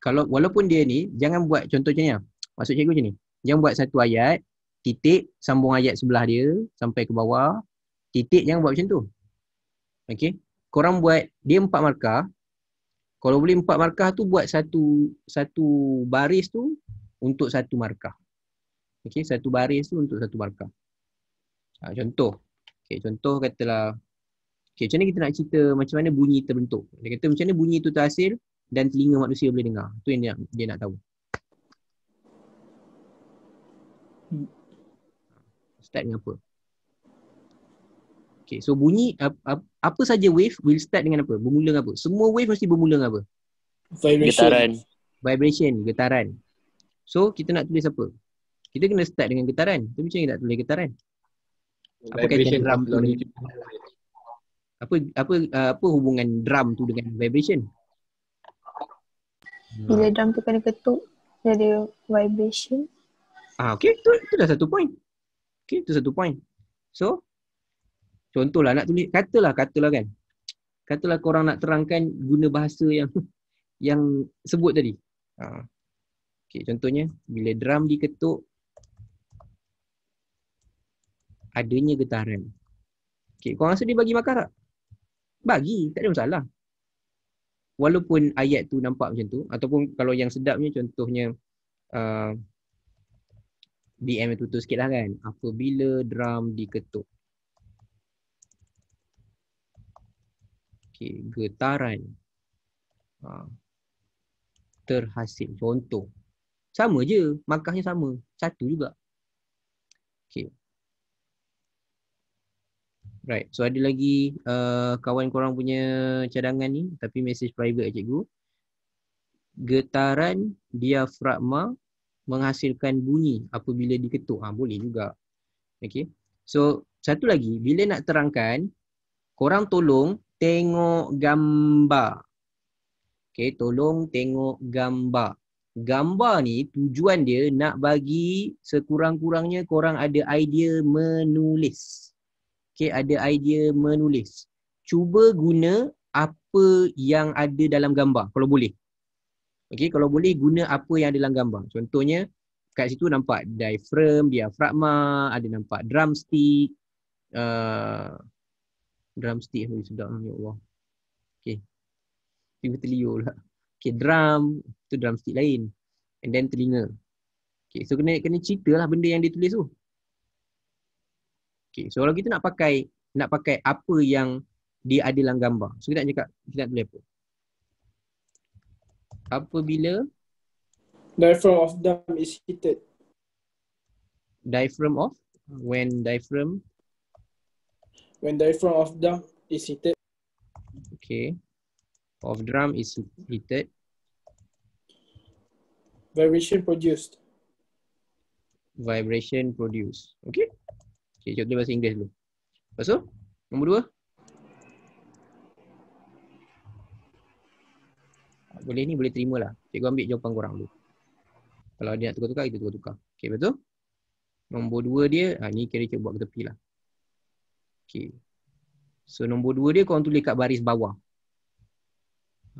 kalau walaupun dia ni, jangan buat contoh macam ni lah. Maksud cikgu macam ni. Jangan buat satu ayat, titik sambung ayat sebelah dia sampai ke bawah titik jangan buat macam tu okey korang buat dia empat markah kalau boleh empat markah tu buat satu satu baris tu untuk satu markah okey satu baris tu untuk satu markah ha, contoh okey contoh katalah Ok, macam kita nak cerita macam mana bunyi terbentuk dia kata macam mana bunyi tu terhasil dan telinga manusia boleh dengar tu yang dia, dia nak tahu start dengan apa? Okay, so bunyi apa saja wave will start dengan apa? Bermula dengan apa? Semua wave mesti bermula dengan apa? Vibration. Getaran. Vibration, getaran. So kita nak tulis apa? Kita kena start dengan getaran. Tapi macam mana nak tulis getaran? Apa kaitan drum tu? Lah, apa apa apa hubungan drum tu dengan vibration? Bila drum tu kena ketuk jadi vibration. Ah okay, tu, tu dah satu point. Okay, itu satu point. So, contohlah nak tulis, katalah, katalah kan. Katalah korang nak terangkan guna bahasa yang yang sebut tadi. Ha. Okay, contohnya, bila drum diketuk, adanya getaran. Okay, korang rasa dia bagi makar tak? Bagi, tak ada masalah. Walaupun ayat tu nampak macam tu, ataupun kalau yang sedapnya contohnya, uh, BM yang tutup sikit lah kan Apabila drum diketuk Okay, getaran ha. Terhasil contoh Sama je, markahnya sama Satu juga Okay Right, so ada lagi uh, kawan korang punya cadangan ni Tapi message private ya, cikgu Getaran diafragma menghasilkan bunyi apabila diketuk. Ha, boleh juga. Okay. So, satu lagi. Bila nak terangkan, korang tolong tengok gambar. Okay, tolong tengok gambar. Gambar ni tujuan dia nak bagi sekurang-kurangnya korang ada idea menulis. Okay, ada idea menulis. Cuba guna apa yang ada dalam gambar kalau boleh. Okey, kalau boleh guna apa yang ada dalam gambar. Contohnya kat situ nampak diaphragm, diafragma, ada nampak drumstick, uh, drumstick yang sedap ya Allah. Okey. Tiba telio lah. Okey, drum, tu drumstick lain. And then telinga. Okey, so kena kena lah benda yang dia tulis tu. Okey, so kalau kita nak pakai nak pakai apa yang dia ada dalam gambar. So kita nak cakap kita nak tulis apa apabila diaphragm of dam is heated diaphragm of when diaphragm when diaphragm of dam is heated okay of drum is heated vibration produced vibration produced okay okay contoh bahasa inggeris dulu lepas tu nombor 2 boleh ni boleh terima lah. Cikgu ambil jawapan korang dulu. Kalau dia nak tukar-tukar, kita tukar-tukar. Okay, betul? Nombor dua dia, ha, ni kira cikgu buat ke tepi lah. Okay. So nombor dua dia korang tulis kat baris bawah.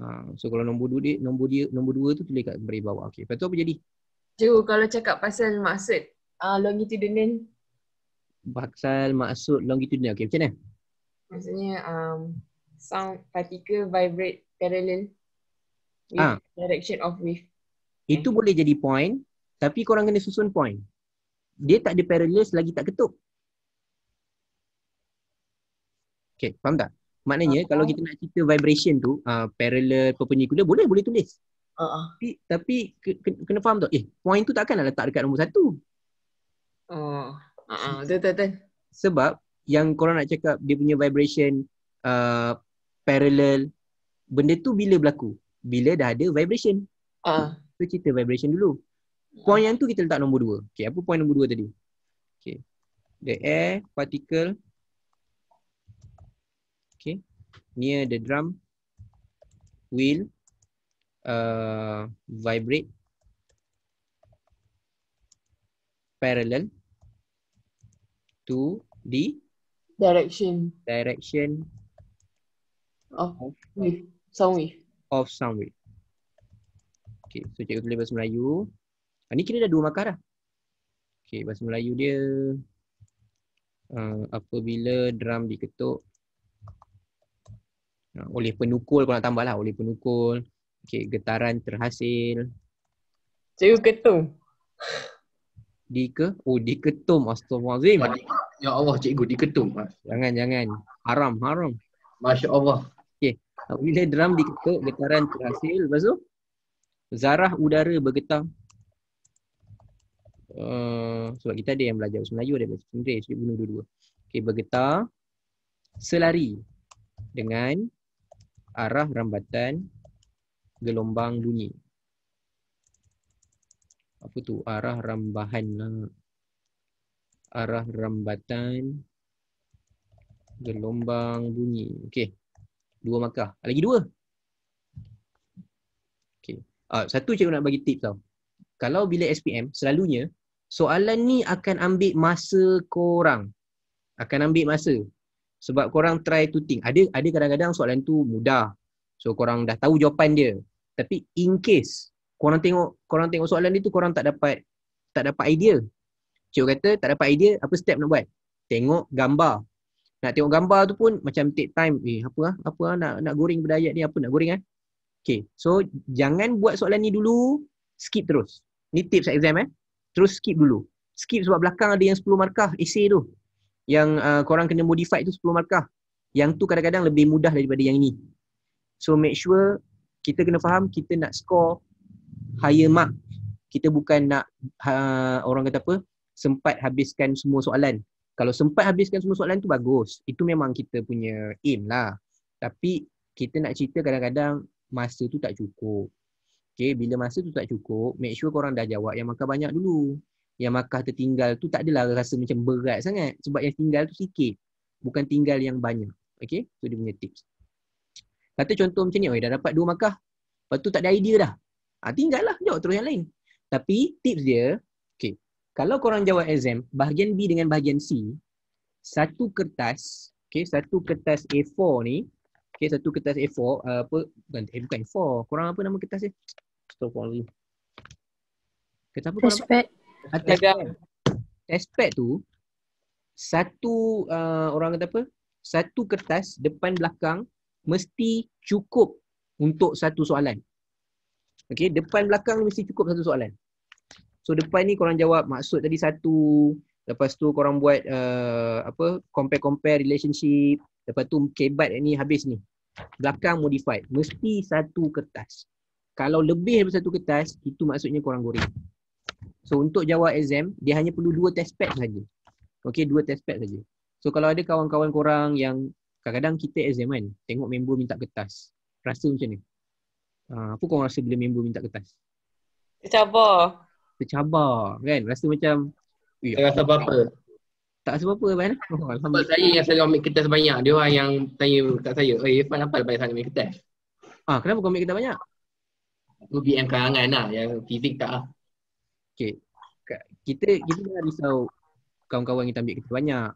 Ha, so kalau nombor dua dia, nombor dia, nombor dua tu tulis kat baris bawah. Okay, lepas tu apa jadi? Cikgu, kalau cakap pasal maksud uh, longitudinal. Pasal maksud longitudinal, okay macam mana? Maksudnya um, sound particle vibrate parallel Ah. with direction of wave. Itu eh. boleh jadi point tapi korang kena susun point. Dia tak ada parallel lagi tak ketuk. Okay, faham tak? Maknanya uh-huh. kalau kita nak cerita vibration tu, uh, parallel, perpendicular, boleh, boleh tulis. Uh-huh. Tapi, tapi kena faham tak? Eh, point tu takkanlah letak dekat nombor satu. Oh, uh-uh. betul, betul, betul. Sebab yang korang nak cakap dia punya vibration uh, parallel, benda tu bila berlaku? bila dah ada vibration. Ah. Uh. So, cerita vibration dulu. Point yang tu kita letak nombor dua. Okay, apa point nombor dua tadi? Okay. The air particle. Okay. Near the drum will uh, vibrate parallel to the direction direction oh, of, of wave, sound wave of somewhere. Okay, so cikgu tulis bahasa Melayu. Ha, ni kira dah dua markah dah. Okay, bahasa Melayu dia uh, apabila drum diketuk uh, oleh penukul, kalau nak tambah lah, oleh penukul. Okay, getaran terhasil. Cikgu ketum. Di ke? oh di ketum. astagfirullahaladzim. Ya Allah cikgu, di ketum. Jangan, jangan. Haram, haram. Masya Allah. Bila drum diketuk, getaran terhasil. Lepas tu, zarah udara bergetar. Uh, sebab kita ada yang belajar bahasa Melayu, ada bahasa Inggeris. Dia bunuh dua-dua. Okay, bergetar. Selari dengan arah rambatan gelombang bunyi. Apa tu? Arah rambahan lah. Arah rambatan gelombang bunyi. Okay. Dua maka, Lagi dua. Okay. Ah, satu cikgu nak bagi tip tau. Kalau bila SPM, selalunya soalan ni akan ambil masa korang. Akan ambil masa. Sebab korang try to think. Ada ada kadang-kadang soalan tu mudah. So korang dah tahu jawapan dia. Tapi in case korang tengok korang tengok soalan dia tu korang tak dapat tak dapat idea. Cikgu kata tak dapat idea, apa step nak buat? Tengok gambar. Nak tengok gambar tu pun macam take time. Eh apa lah? Apa lah nak, nak goreng benda ayat ni? Apa nak goreng eh? Okay. So jangan buat soalan ni dulu. Skip terus. Ni tips exam eh. Terus skip dulu. Skip sebab belakang ada yang 10 markah essay tu. Yang uh, korang kena modify tu 10 markah. Yang tu kadang-kadang lebih mudah daripada yang ni. So make sure kita kena faham kita nak score higher mark. Kita bukan nak uh, orang kata apa sempat habiskan semua soalan kalau sempat habiskan semua soalan tu bagus. Itu memang kita punya aim lah. Tapi kita nak cerita kadang-kadang masa tu tak cukup. Okay, bila masa tu tak cukup, make sure korang dah jawab yang makan banyak dulu. Yang makan tertinggal tu tak adalah rasa macam berat sangat. Sebab yang tinggal tu sikit. Bukan tinggal yang banyak. Okay, tu dia punya tips. Kata contoh macam ni, oi, dah dapat dua makan. Lepas tu tak ada idea dah. Ha, tinggal lah, jawab terus yang lain. Tapi tips dia, kalau korang jawab exam, bahagian B dengan bahagian C, satu kertas, okay, satu kertas A4 ni, okay, satu kertas A4, uh, apa, bukan, eh, bukan A4, korang apa nama kertas ni? Stop Kertas apa? Ah, test pad. Test pad. tu, satu, uh, orang kata apa? Satu kertas depan belakang mesti cukup untuk satu soalan. Okay, depan belakang mesti cukup satu soalan. So depan ni korang jawab maksud tadi satu Lepas tu korang buat uh, apa compare-compare relationship Lepas tu kebat ni habis ni Belakang modified, mesti satu kertas Kalau lebih daripada satu kertas, itu maksudnya korang goreng So untuk jawab exam, dia hanya perlu dua test pack saja. Okay, dua test pack saja. So kalau ada kawan-kawan korang yang kadang-kadang kita exam kan, tengok member minta kertas. Rasa macam ni. Uh, ah, apa korang rasa bila member minta kertas? Cabar tercabar kan rasa macam Ui, saya rasa apa-apa tak rasa apa-apa kan oh, sebab saya yang selalu ambil kertas banyak dia orang yang tanya kat saya eh Irfan apa banyak sangat ambil kertas ah kenapa kau ambil kertas banyak tu BM karangan lah yang fizik tak lah okay. kita kita dah risau kawan-kawan kita ambil kertas banyak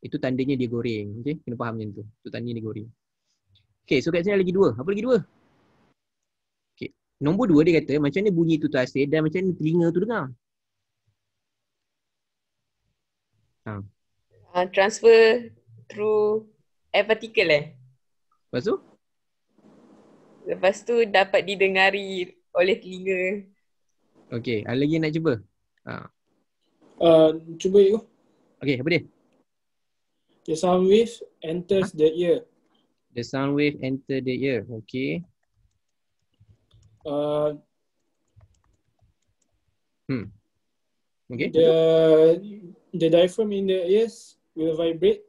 itu tandanya dia goreng okay? kena faham macam tu tu tandanya dia goreng Okay, so kat sini lagi dua. Apa lagi dua? Nombor dua dia kata macam ni bunyi tu terhasil dan macam ni telinga tu dengar. Ha. Uh, transfer through air particle eh. Lepas tu? Lepas tu dapat didengari oleh telinga. Okay, ada lagi nak cuba? Ha. Uh, cuba you. Okay, apa dia? The sound wave enters ha? the ear. The sound wave enter the ear. Okay. Uh, hmm. Okay. The the diaphragm in the ears will vibrate,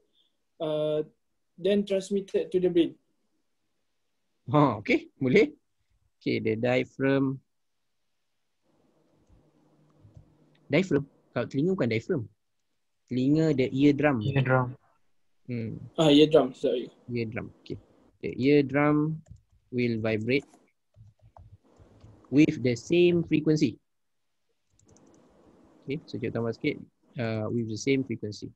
uh, then transmitted to the brain. Ha, huh, okay, boleh. Okay, the diaphragm. Diaphragm. Kalau telinga bukan diaphragm. Telinga the eardrum. Eardrum. Hmm. Ah, eardrum, sorry. Eardrum, okay. The eardrum will vibrate with the same frequency. Okay, so cik tambah sikit uh, with the same frequency.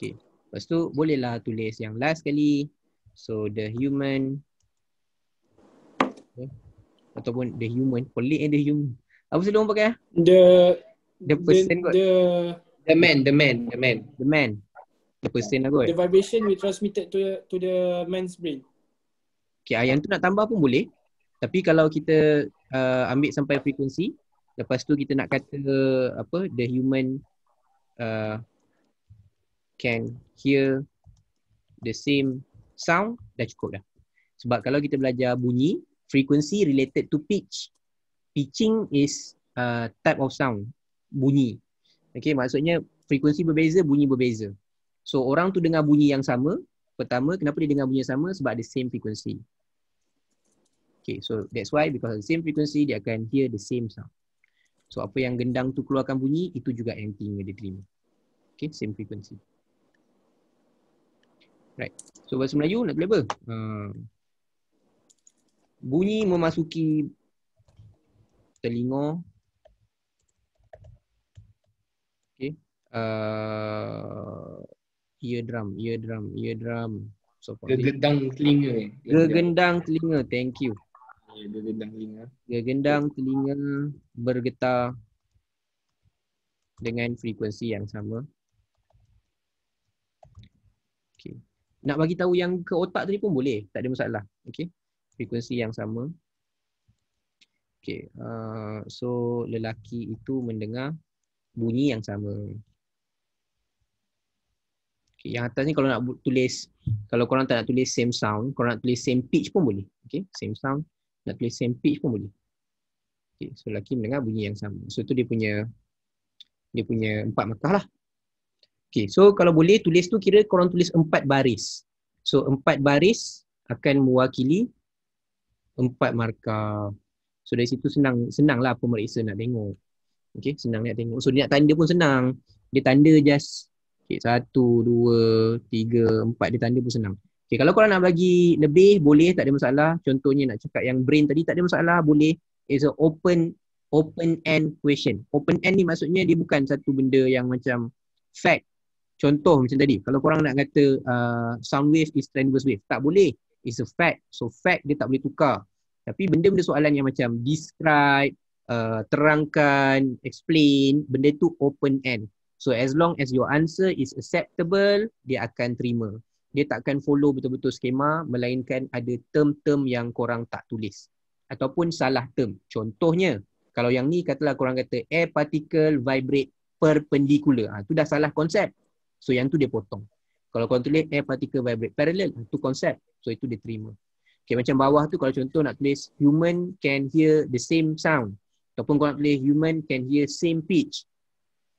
Okay, lepas tu bolehlah tulis yang last kali. So the human okay. ataupun the human, pelik the human. Apa selalu orang pakai? Ah? The the person the, The, the man, the man, the man, the man. The person lah kot. The vibration we transmitted to to the man's brain. Okay, yang tu nak tambah pun boleh. Tapi kalau kita uh, ambil sampai frekuensi, lepas tu kita nak kata apa, the human uh, can hear the same sound, dah cukup dah. Sebab kalau kita belajar bunyi, frequency related to pitch. Pitching is a uh, type of sound, bunyi. Okay, maksudnya frekuensi berbeza, bunyi berbeza. So orang tu dengar bunyi yang sama. Pertama, kenapa dia dengar bunyi yang sama? Sebab the same frequency. Okay, so that's why because the same frequency, dia akan hear the same sound. So apa yang gendang tu keluarkan bunyi, itu juga yang tinggal dia terima. Okay, same frequency. Right. So bahasa Melayu nak tulis apa? Hmm. Bunyi memasuki telinga Uh, eardrum, eardrum, eardrum. So, gegendang telinga. Gegendang telinga. Thank you. Ya, gegendang telinga. Gegendang telinga bergetar dengan frekuensi yang sama. Okay. Nak bagi tahu yang ke otak tadi pun boleh. Tak ada masalah. Okay. Frekuensi yang sama. Okay. Uh, so lelaki itu mendengar bunyi yang sama. Okay, yang atas ni kalau nak tulis kalau korang tak nak tulis same sound, korang nak tulis same pitch pun boleh. Okay, same sound, nak tulis same pitch pun boleh. Okay, so lelaki mendengar bunyi yang sama. So tu dia punya dia punya empat markah lah. Okay, so kalau boleh tulis tu kira korang tulis empat baris. So empat baris akan mewakili empat markah. So dari situ senang senang lah pemeriksa nak tengok. Okay, senang nak tengok. So dia nak tanda pun senang. Dia tanda just Okay, satu, dua, tiga, empat dia tanda pun senang. Okay, kalau korang nak bagi lebih, boleh, tak ada masalah. Contohnya nak cakap yang brain tadi, tak ada masalah, boleh. It's an open open end question. Open end ni maksudnya dia bukan satu benda yang macam fact. Contoh macam tadi, kalau korang nak kata uh, sound wave is transverse wave, tak boleh. It's a fact. So fact dia tak boleh tukar. Tapi benda-benda soalan yang macam describe, uh, terangkan, explain, benda tu open end. So as long as your answer is acceptable, dia akan terima. Dia takkan follow betul-betul skema melainkan ada term-term yang korang tak tulis ataupun salah term. Contohnya, kalau yang ni katalah korang kata air particle vibrate perpendicular. Ha, tu dah salah konsep. So yang tu dia potong. Kalau korang tulis air particle vibrate parallel, ha, tu konsep. So itu dia terima. Okay, macam bawah tu kalau contoh nak tulis human can hear the same sound ataupun korang tulis human can hear same pitch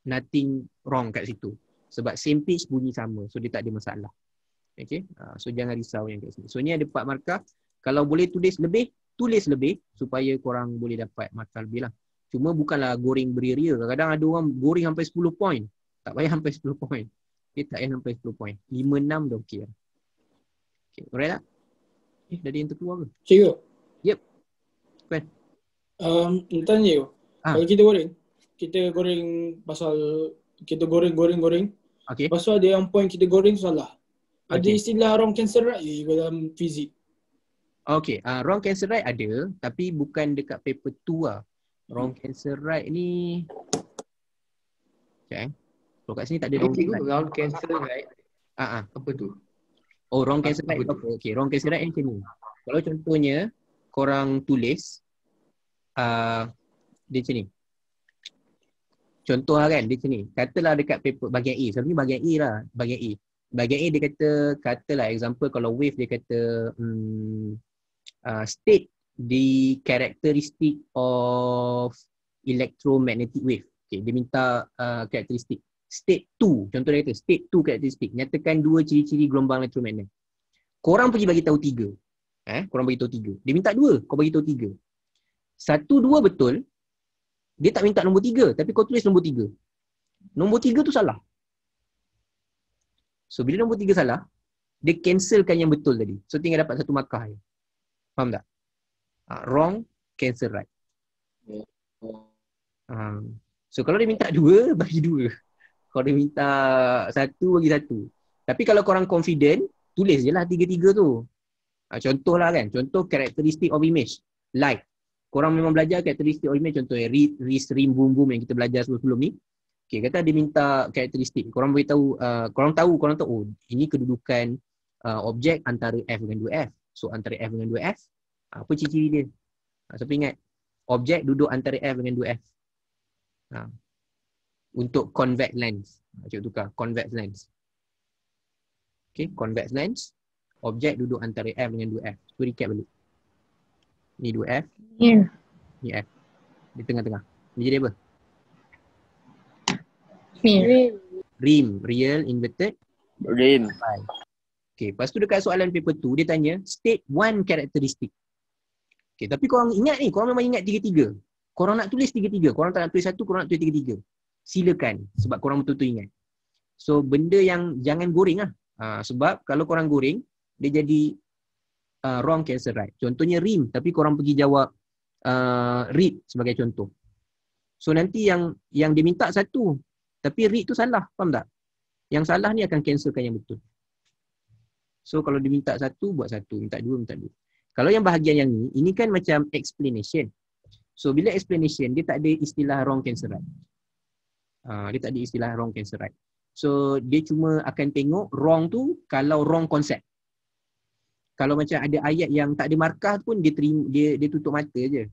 nothing wrong kat situ. Sebab same pitch bunyi sama. So dia tak ada masalah. Okay. Ha, so jangan risau yang kat sini. So ni ada empat markah. Kalau boleh tulis lebih, tulis lebih supaya korang boleh dapat markah lebih lah. Cuma bukanlah goreng beria-ria. Kadang-kadang ada orang goreng sampai 10 point. Tak payah sampai 10 point. Okay, tak payah sampai 10 point. 5-6 dah okay lah. Okay, alright tak? Eh, dah ada yang terkeluar ke? Cikgu. Yep. Kuan. Um, entah ni, ha. kalau kita goreng, kita goreng pasal kita goreng goreng goreng. Okay. Pasal ada yang point kita goreng salah. Okay. Ada istilah wrong cancer right ya, dalam fizik. Okay, uh, ah, wrong cancer right ada tapi bukan dekat paper tu lah. Wrong hmm. cancer right ni Okay. Kalau kat sini tak ada wrong, cancer right. Ah uh-huh. Ah. apa tu? Oh, wrong ah, cancer right. Apa? Okay, wrong cancer right macam ni. Kalau contohnya korang tulis uh, dia macam ni contoh lah kan di sini katalah dekat paper bahagian A sebab ni bahagian A lah bahagian A bahagian A dia kata katalah example kalau wave dia kata hmm, uh, state the characteristic of electromagnetic wave okay, dia minta uh, characteristic state 2 contoh dia kata state 2 characteristic nyatakan dua ciri-ciri gelombang elektromagnet korang pergi bagi tahu tiga eh korang bagi tahu tiga dia minta dua kau bagi tahu tiga satu dua betul dia tak minta nombor tiga Tapi kau tulis nombor tiga Nombor tiga tu salah So bila nombor tiga salah Dia cancelkan yang betul tadi So tinggal dapat satu markah je Faham tak? Ha, wrong Cancel right ha. So kalau dia minta dua Bagi dua Kalau dia minta Satu bagi satu Tapi kalau korang confident Tulis je lah tiga-tiga tu ha, ah, Contoh lah kan Contoh karakteristik of image Light korang memang belajar karakteristik Olime contohnya eh, read, read, stream, boom, boom yang kita belajar sebelum sebelum ni Okay, kata dia minta karakteristik korang boleh tahu, uh, korang tahu, korang tahu oh ini kedudukan uh, objek antara F dengan 2F so antara F dengan 2F apa ciri-ciri dia? Ha, siapa ingat? objek duduk antara F dengan 2F ha. untuk convex lens tu ha, tukar, convex lens Okay, convex lens objek duduk antara F dengan 2F so recap balik Ni 2F. Ya. Yeah. Ni F. Di tengah-tengah. Ni jadi apa? Rim. Rim. Real inverted. Rim. Okay. Lepas tu dekat soalan paper tu. dia tanya state one characteristic. Okay. Tapi korang ingat ni, korang memang ingat tiga-tiga. Korang nak tulis tiga-tiga. Korang tak nak tulis satu, korang nak tulis tiga-tiga. Silakan. Sebab korang betul-betul ingat. So benda yang jangan goreng lah. Uh, sebab kalau korang goreng, dia jadi uh, wrong cancer right contohnya rim tapi korang pergi jawab uh, rib sebagai contoh so nanti yang yang diminta satu tapi rib tu salah faham tak yang salah ni akan cancelkan yang betul so kalau diminta satu buat satu minta dua minta dua kalau yang bahagian yang ni ini kan macam explanation so bila explanation dia tak ada istilah wrong cancer right uh, dia tak ada istilah wrong cancer right So dia cuma akan tengok wrong tu kalau wrong konsep kalau macam ada ayat yang tak ada markah pun dia terima, dia dia tutup mata je.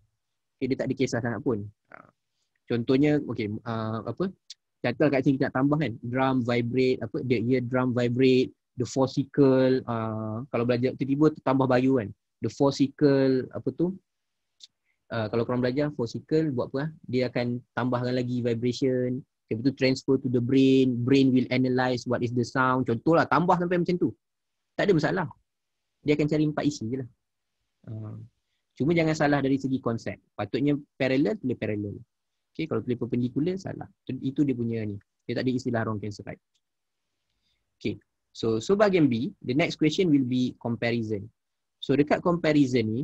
Okay, dia tak ada kisah sangat pun. Ha. Contohnya okey uh, apa? Contoh kat sini kita nak tambah kan drum vibrate apa the ear drum vibrate the fossicle uh, ah, kalau belajar tiba-tiba tambah bayu kan the fossicle apa tu uh, kalau korang belajar fossicle buat apa lah? dia akan tambahkan lagi vibration Lepas tu transfer to the brain, brain will analyze what is the sound Contohlah tambah sampai macam tu Tak ada masalah dia akan cari empat isi je lah. Ah. Cuma jangan salah dari segi konsep. Patutnya parallel, tulis parallel. Okay, kalau tulis perpendicular, salah. Itu dia punya ni. Dia tak ada istilah wrong cancer type. Okay. So, so bahagian B, the next question will be comparison. So, dekat comparison ni,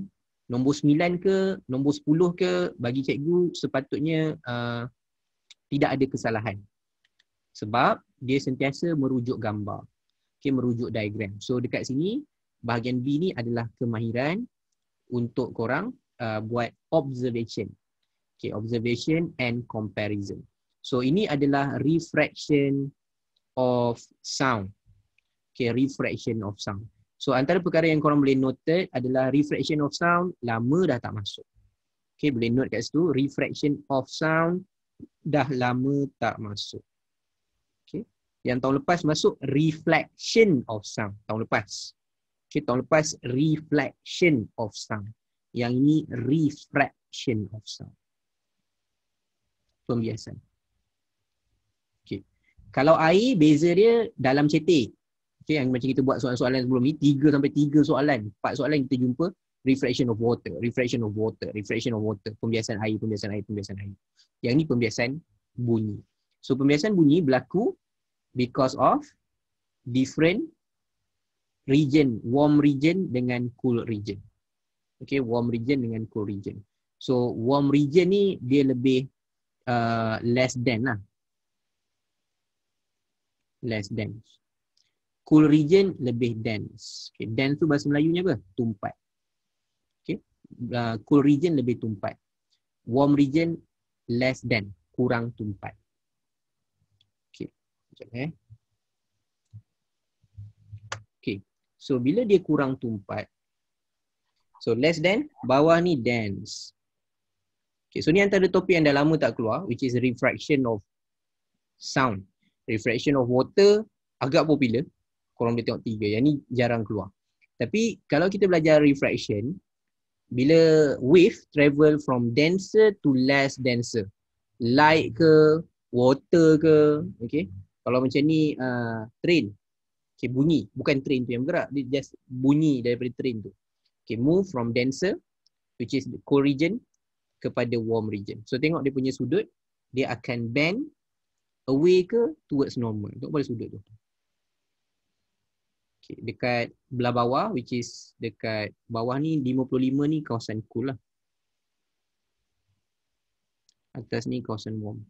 nombor 9 ke, nombor 10 ke, bagi cikgu sepatutnya uh, tidak ada kesalahan. Sebab dia sentiasa merujuk gambar. Okay, merujuk diagram. So, dekat sini, bahagian B ni adalah kemahiran untuk korang uh, buat observation. Okay, observation and comparison. So ini adalah refraction of sound. Okay, refraction of sound. So antara perkara yang korang boleh note adalah refraction of sound lama dah tak masuk. Okay, boleh note kat situ refraction of sound dah lama tak masuk. Okay, yang tahun lepas masuk reflection of sound tahun lepas. Okay, tahun lepas reflection of sound. Yang ini refraction of sound. Pembiasan. Okay. Kalau air, beza dia dalam cetek. Okay, yang macam kita buat soalan-soalan sebelum ni, tiga sampai tiga soalan, empat soalan kita jumpa refraction of water, refraction of water, refraction of water, pembiasan air, pembiasan air, pembiasan air. Yang ni pembiasan bunyi. So pembiasan bunyi berlaku because of different region, warm region dengan cool region. Okay, warm region dengan cool region. So warm region ni dia lebih uh, less than lah. Less than. Cool region lebih dense. Okay, dense tu bahasa Melayunya apa? Tumpat. Okay, uh, cool region lebih tumpat. Warm region less than, kurang tumpat. Okay, sekejap eh. So bila dia kurang tumpat, So less than Bawah ni dense Okay so ni antara topik yang dah lama tak keluar Which is refraction of Sound Refraction of water Agak popular Korang boleh tengok tiga Yang ni jarang keluar Tapi kalau kita belajar refraction Bila wave travel from denser to less denser Light ke Water ke Okay Kalau macam ni uh, Train Okay, bunyi. Bukan train tu yang bergerak. Dia just bunyi daripada train tu. Okay, move from denser, which is the cold region, kepada warm region. So, tengok dia punya sudut. Dia akan bend away ke towards normal. Tengok pada sudut tu. Okay, dekat belah bawah, which is dekat bawah ni, 55 ni kawasan cool lah. Atas ni kawasan warm.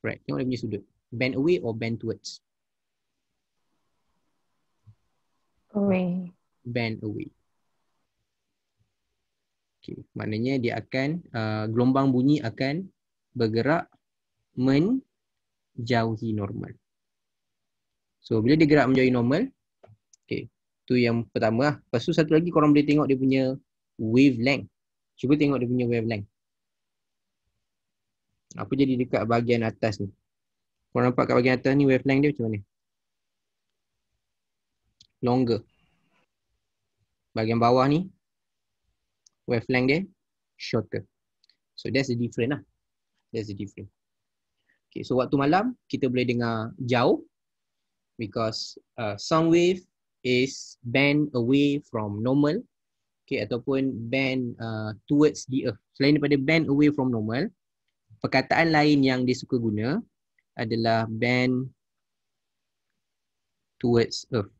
Right, tengok dia punya sudut. Bend away or bend towards. away. Bend away. Okay, maknanya dia akan uh, gelombang bunyi akan bergerak menjauhi normal. So bila dia gerak menjauhi normal, okay, tu yang pertama lah. Lepas tu satu lagi korang boleh tengok dia punya wavelength. Cuba tengok dia punya wavelength. Apa jadi dekat bahagian atas ni? Korang nampak kat bahagian atas ni wavelength dia macam mana? longer. Bahagian bawah ni wavelength dia shorter. So that's the difference lah. That's the difference. Okay, so waktu malam kita boleh dengar jauh because uh, sound wave is bent away from normal okay, ataupun bent uh, towards the earth. Selain daripada bent away from normal, perkataan lain yang dia suka guna adalah bent towards earth.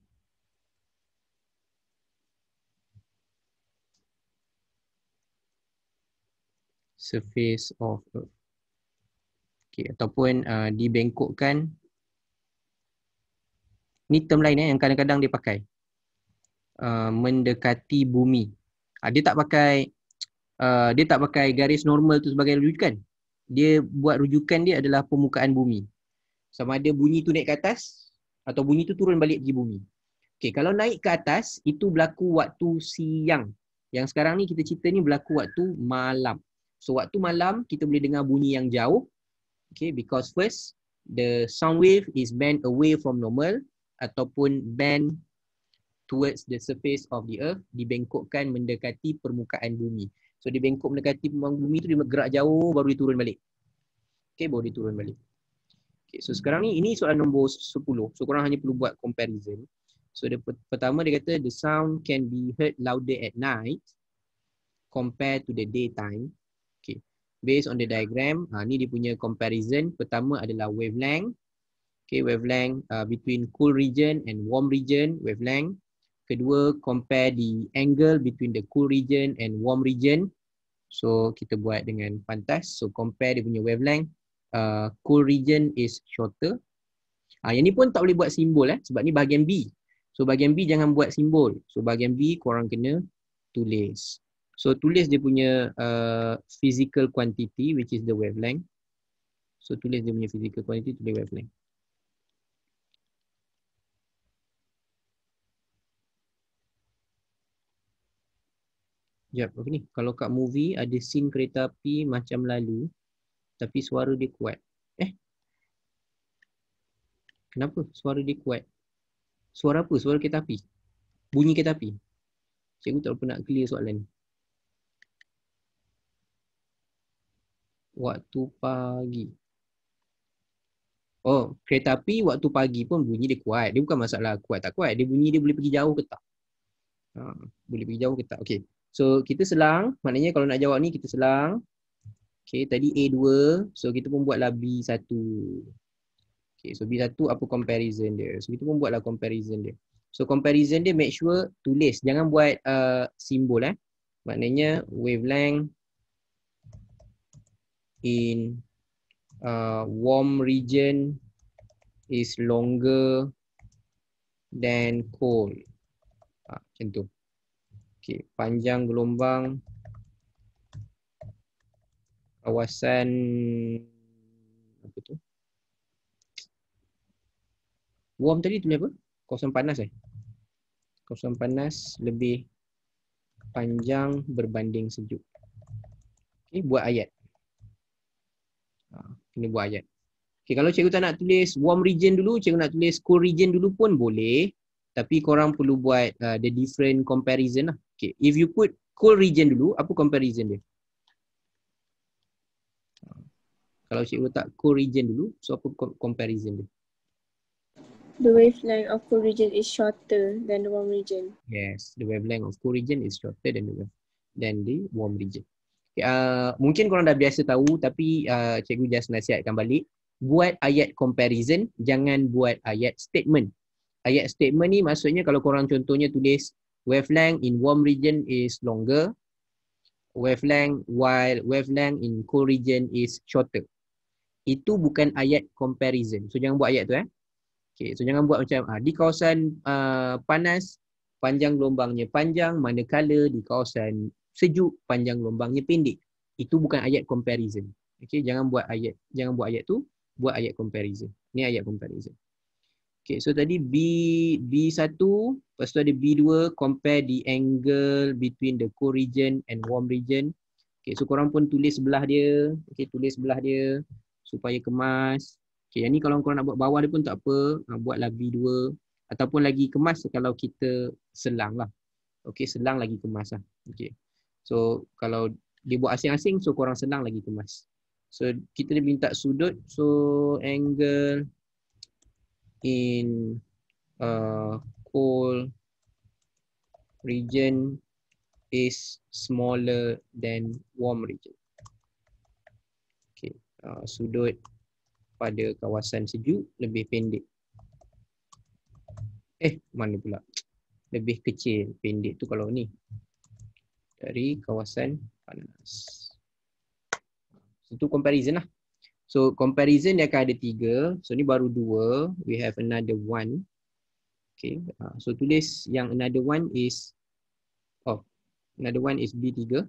surface of earth. Okay, ataupun uh, dibengkokkan. Ni term lain eh, yang kadang-kadang dia pakai. Uh, mendekati bumi. Uh, dia tak pakai uh, dia tak pakai garis normal tu sebagai rujukan. Dia buat rujukan dia adalah permukaan bumi. Sama ada bunyi tu naik ke atas atau bunyi tu turun balik pergi bumi. Okay, kalau naik ke atas, itu berlaku waktu siang. Yang sekarang ni kita cerita ni berlaku waktu malam. So waktu malam kita boleh dengar bunyi yang jauh. Okay, because first the sound wave is bent away from normal ataupun bent towards the surface of the earth dibengkokkan mendekati permukaan bumi. So dibengkok mendekati permukaan bumi tu dia bergerak jauh baru dia turun balik. Okay, baru dia turun balik. Okay, so sekarang ni ini soalan nombor 10. So korang hanya perlu buat comparison. So the pertama dia kata the sound can be heard louder at night compared to the daytime based on the diagram ha, ni dia punya comparison pertama adalah wavelength okay wavelength uh, between cool region and warm region wavelength kedua compare the angle between the cool region and warm region so kita buat dengan pantas so compare dia punya wavelength uh, cool region is shorter ah ha, yang ni pun tak boleh buat simbol eh sebab ni bahagian B so bahagian B jangan buat simbol so bahagian B korang kena tulis So tulis dia punya uh, physical quantity which is the wavelength. So tulis dia punya physical quantity to the wavelength. Jap, apa ni? Kalau kat movie ada scene kereta api macam lalu tapi suara dia kuat. Eh? Kenapa suara dia kuat? Suara apa? Suara kereta api? Bunyi kereta api? Cikgu tak pernah clear soalan ni. waktu pagi. Oh, kereta api waktu pagi pun bunyi dia kuat. Dia bukan masalah kuat tak kuat. Dia bunyi dia boleh pergi jauh ke tak. Ha, boleh pergi jauh ke tak. Okay. So, kita selang. Maknanya kalau nak jawab ni, kita selang. Okay, tadi A2. So, kita pun buatlah B1. Okay, so B1 apa comparison dia. So, kita pun buatlah comparison dia. So, comparison dia make sure tulis. Jangan buat uh, simbol eh. Maknanya wavelength in a uh, warm region is longer than cold. Ha, macam tu. Okay, panjang gelombang kawasan apa tu? Warm tadi tu apa? Kawasan panas eh? Kawasan panas lebih panjang berbanding sejuk. Okay, buat ayat. Ha, kena buat ayat. Okay, kalau cikgu tak nak tulis warm region dulu, cikgu nak tulis cool region dulu pun boleh. Tapi korang perlu buat uh, the different comparison lah. Okay, if you put cool region dulu, apa comparison dia? Ha, kalau cikgu tak cool region dulu, so apa comparison dia? The wavelength of cool region is shorter than the warm region. Yes, the wavelength of cool region is shorter than the than the warm region uh, mungkin korang dah biasa tahu tapi uh, cikgu just nasihatkan balik buat ayat comparison jangan buat ayat statement ayat statement ni maksudnya kalau korang contohnya tulis wavelength in warm region is longer wavelength while wavelength in cold region is shorter itu bukan ayat comparison so jangan buat ayat tu eh okay, so jangan buat macam uh, di kawasan uh, panas panjang gelombangnya panjang manakala di kawasan sejuk panjang gelombangnya pendek itu bukan ayat comparison okey jangan buat ayat jangan buat ayat tu buat ayat comparison ni ayat comparison okey so tadi b b1 lepas tu ada b2 compare the angle between the cold region and warm region okey so korang pun tulis sebelah dia okey tulis sebelah dia supaya kemas okey yang ni kalau korang nak buat bawah dia pun tak apa buatlah b2 ataupun lagi kemas kalau kita selang lah. Okay, selang lagi kemas lah. Okay. So kalau dia buat asing-asing so kurang senang lagi kemas. So kita dia minta sudut so angle in uh, whole region is smaller than warm region. Okay. Uh, sudut pada kawasan sejuk lebih pendek. Eh mana pula? Lebih kecil pendek tu kalau ni dari kawasan panas. Itu comparison lah. So comparison dia akan ada tiga. So ni baru dua. We have another one. Okay. Ah, so tulis yang another one is oh another one is B3.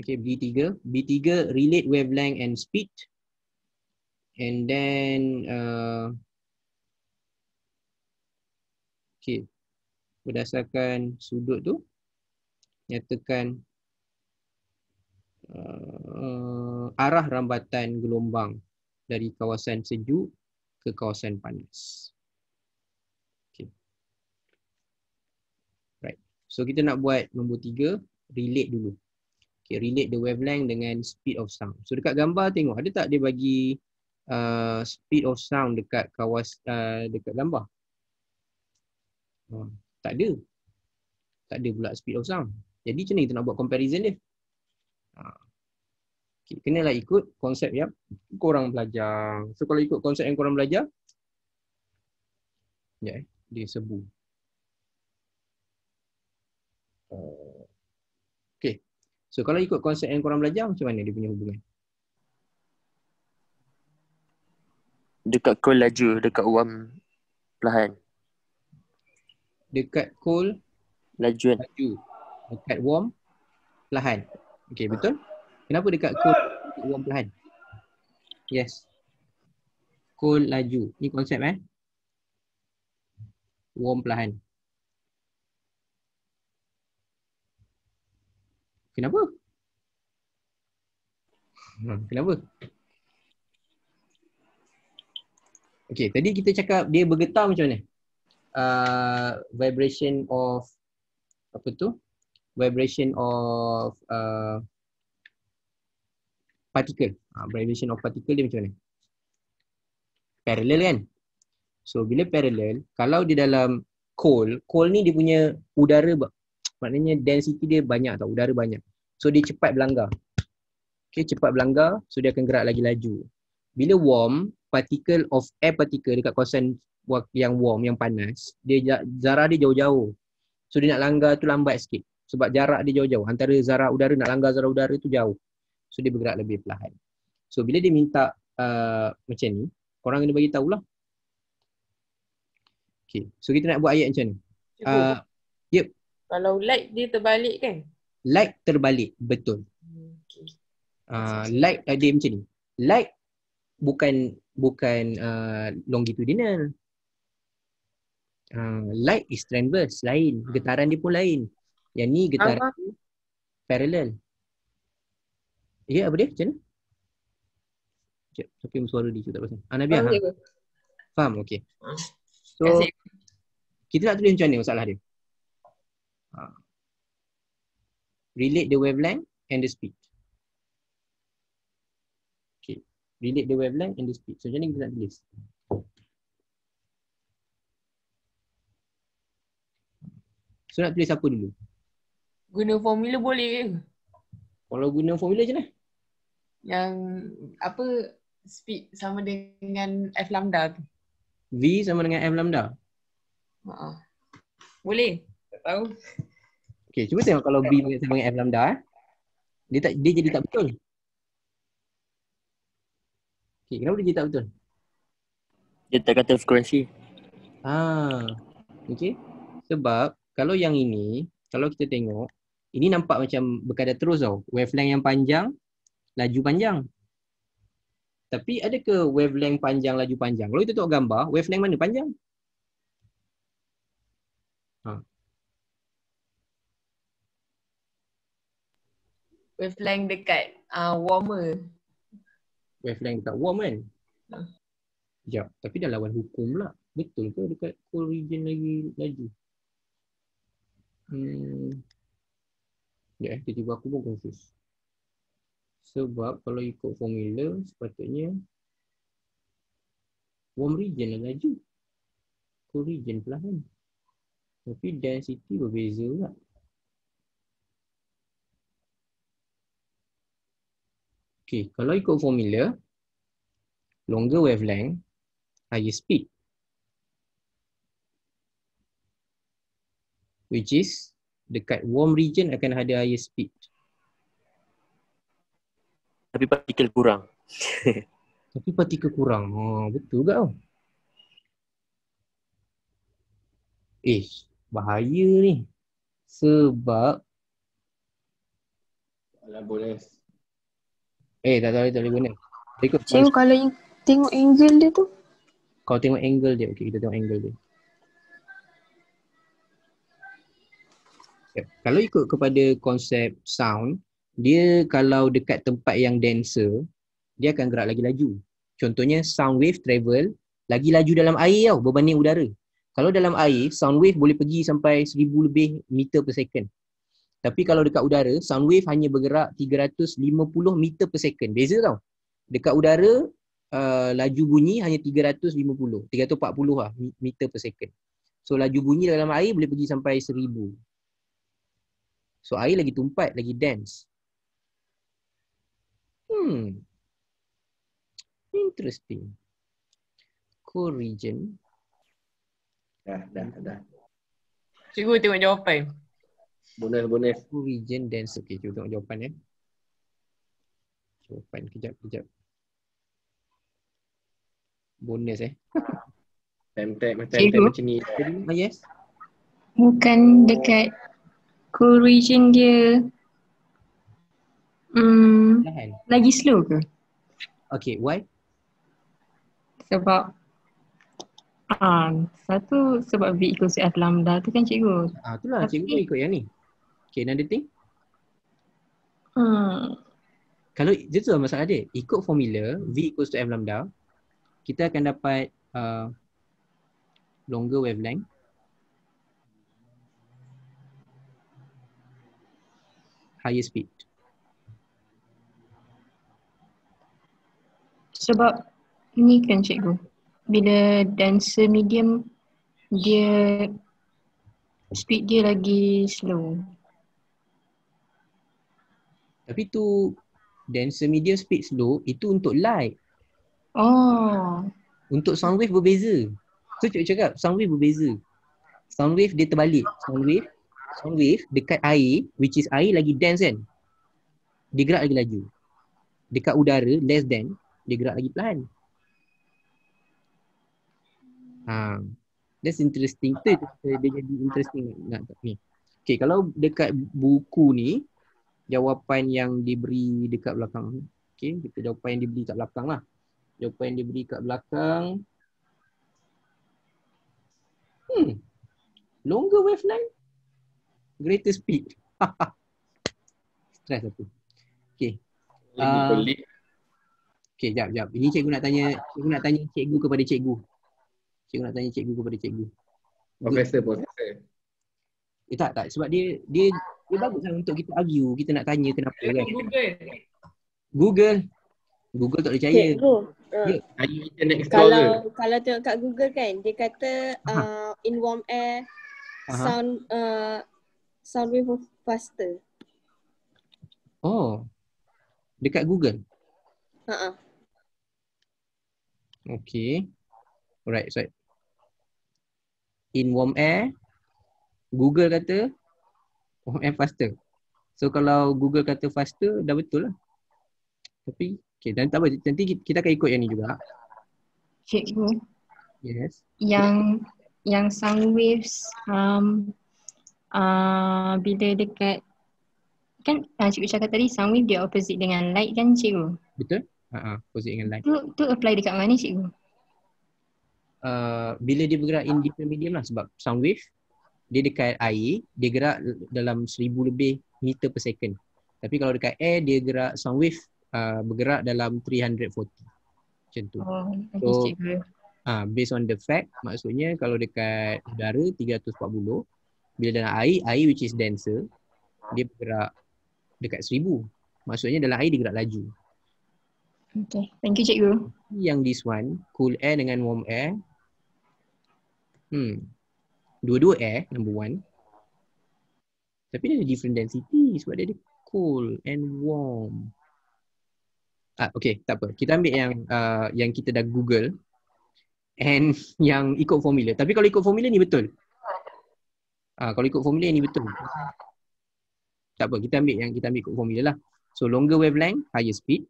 Okay B3. B3 relate wavelength and speed. And then uh, okay berdasarkan sudut tu nyatakan uh, arah rambatan gelombang dari kawasan sejuk ke kawasan panas. Okay. Right. So kita nak buat nombor tiga, relate dulu. Okay, relate the wavelength dengan speed of sound. So dekat gambar tengok ada tak dia bagi uh, speed of sound dekat kawas uh, dekat gambar. Oh, tak ada. Tak ada pula speed of sound. Jadi macam ni kita nak buat comparison dia. Ha. Okay, kenalah ikut konsep yang korang belajar. So kalau ikut konsep yang korang belajar, ya, eh, dia sebu. Uh, ha. okay. So kalau ikut konsep yang korang belajar, macam mana dia punya hubungan? Dekat kau laju, dekat uang perlahan. Dekat cold Laju Laju Dekat warm Perlahan Okay betul Kenapa dekat cold dekat Warm perlahan Yes Cold laju Ni konsep eh Warm perlahan Kenapa? Kenapa? Okay, tadi kita cakap dia bergetar macam mana? uh, vibration of apa tu vibration of uh, particle uh, vibration of particle dia macam mana parallel kan so bila parallel kalau di dalam coal coal ni dia punya udara maknanya density dia banyak tau udara banyak so dia cepat berlanggar okey cepat berlanggar so dia akan gerak lagi laju bila warm particle of air particle dekat kawasan yang warm, yang panas, dia jarak dia jauh-jauh. So dia nak langgar tu lambat sikit. Sebab jarak dia jauh-jauh. Antara zarah udara nak langgar zarah udara tu jauh. So dia bergerak lebih perlahan. So bila dia minta uh, macam ni, korang kena bagi tahulah. Okay. So kita nak buat ayat macam ni. Uh, yep. Kalau light dia terbalik kan? Light terbalik, betul. Hmm, okay. Uh, light uh, dia macam ni. Light bukan bukan uh, longitudinal uh, light is transverse lain getaran dia pun lain yang ni getaran apa? parallel ya yeah, apa dia macam mana Jap, tapi suara dia tak pasal. Ah, Nabiah. Oh, faham? Ya okay. So, kita nak tulis macam mana masalah dia? Ah. Relate the wavelength and the speed. Okay. Relate the wavelength and the speed. So, macam mana kita nak tulis? So nak tulis apa dulu? Guna formula boleh ke? Kalau guna formula je lah. Yang apa speed sama dengan F lambda tu? V sama dengan F lambda? Uh-uh. Boleh. Tak tahu. Okay, cuba tengok kalau B sama dengan F lambda eh. Dia, tak, dia jadi tak betul. Okay, kenapa dia jadi tak betul? Dia tak kata frekuensi. Ah, okay. Sebab kalau yang ini, kalau kita tengok, ini nampak macam berkadar terus tau. Wavelength yang panjang, laju panjang. Tapi ada ke wavelength panjang, laju panjang? Kalau kita tengok gambar, wavelength mana panjang? Ha. Wavelength dekat uh, warmer. Wavelength dekat warm kan? Hmm. Sekejap. Tapi dah lawan hukum pula. Betul ke dekat cool region lagi laju? Hmm. Ya, yeah, tiba aku pun confused. Sebab kalau ikut formula, sepatutnya warm region lah laju. Cool region pula kan. Tapi density berbeza pula. Okay, kalau ikut formula, longer wavelength, higher speed. which is dekat warm region akan ada higher speed. Tapi partikel kurang. Tapi partikel kurang. Ha, betul ke kau? Eh, bahaya ni. Sebab Alah boleh. Eh, tak tahu tak boleh guna. Tengok, kalau in- tengok angle dia tu. Kau tengok angle dia. Okey, kita tengok angle dia. Yep. Kalau ikut kepada konsep sound, dia kalau dekat tempat yang denser, dia akan gerak lagi laju. Contohnya sound wave travel lagi laju dalam air tau berbanding udara. Kalau dalam air, sound wave boleh pergi sampai seribu lebih meter per second. Tapi kalau dekat udara, sound wave hanya bergerak 350 meter per second. Beza tau. Dekat udara, uh, laju bunyi hanya 350, 340 lah meter per second. So laju bunyi dalam air boleh pergi sampai seribu. So air lagi tumpat, lagi dense. Hmm. Interesting. Core region. Dah, dah, dah. Cikgu tengok jawapan. Bonus, bonus. Core region dense. Okay, cikgu tengok jawapan eh. Jawapan kejap, kejap. Bonus eh. Time macam macam macam ni. Ah, yes. Bukan dekat aku region dia um, lagi slow ke? Okay, why? Sebab ah uh, satu sebab V equals F lambda tu kan cikgu. Ah itulah Tapi, cikgu ikut yang ni. Okay, another thing? Hmm. Kalau dia tu lah masalah dia, ikut formula V ikut to F lambda, kita akan dapat uh, longer wavelength higher speed. Sebab ni kan cikgu, bila dancer medium dia speed dia lagi slow. Tapi tu dancer medium speed slow itu untuk light. Oh. Untuk sound wave berbeza. So cikgu cakap sound wave berbeza. Sound wave dia terbalik. Sound wave sound wave dekat air which is air lagi dense kan dia gerak lagi laju dekat udara less than dia gerak lagi pelan ha that's interesting tu dia jadi interesting nak tak ni okey kalau dekat buku ni jawapan yang diberi dekat belakang okey kita jawapan yang diberi kat belakang lah jawapan yang diberi kat belakang hmm longer wave wavelength greater speed. Stress aku. Okay. Uh, pelik. Okay, jap, jap. Ini cikgu nak tanya, cikgu nak tanya cikgu kepada cikgu. Cikgu nak tanya cikgu kepada cikgu. Profesor, profesor. Eh, tak, tak. Sebab dia, dia, dia bagus untuk kita argue. Kita nak tanya kenapa. Kan? Google. Kan? Google. Google tak boleh percaya. Okay, uh, yeah. kalau, kalau tengok kat Google kan, dia kata uh, in warm air, Aha. sound uh, survival faster. Oh. Dekat Google? Haa. Uh-uh. Okay. Alright, sorry. In warm air, Google kata warm air faster. So kalau Google kata faster, dah betul lah. Tapi, okay, dan tak apa. Nanti kita akan ikut yang ni juga. Cikgu. Yes. Yang yang sound waves um, Ah, bila dekat kan uh, cikgu cakap tadi sound wave dia opposite dengan light kan cikgu? Betul? Ha uh opposite dengan light. Tu tu apply dekat mana cikgu? Uh, bila dia bergerak in different medium lah sebab sound wave dia dekat air, dia gerak dalam seribu lebih meter per second. Tapi kalau dekat air, dia gerak sound wave uh, bergerak dalam 340. Macam tu. Oh, so, uh, based on the fact, maksudnya kalau dekat udara 340, bila dalam air, air which is denser, dia bergerak dekat seribu. Maksudnya dalam air dia gerak laju. Okay, thank you cikgu. Yang this one, cool air dengan warm air. Hmm, dua-dua air, number one. Tapi dia ada different density sebab dia ada cool and warm. Ah, okay, tak apa. Kita ambil yang uh, yang kita dah Google and yang ikut formula. Tapi kalau ikut formula ni betul. Ha, kalau ikut formula ni betul. Tak apa, kita ambil yang kita ambil ikut formula lah. So longer wavelength, higher speed.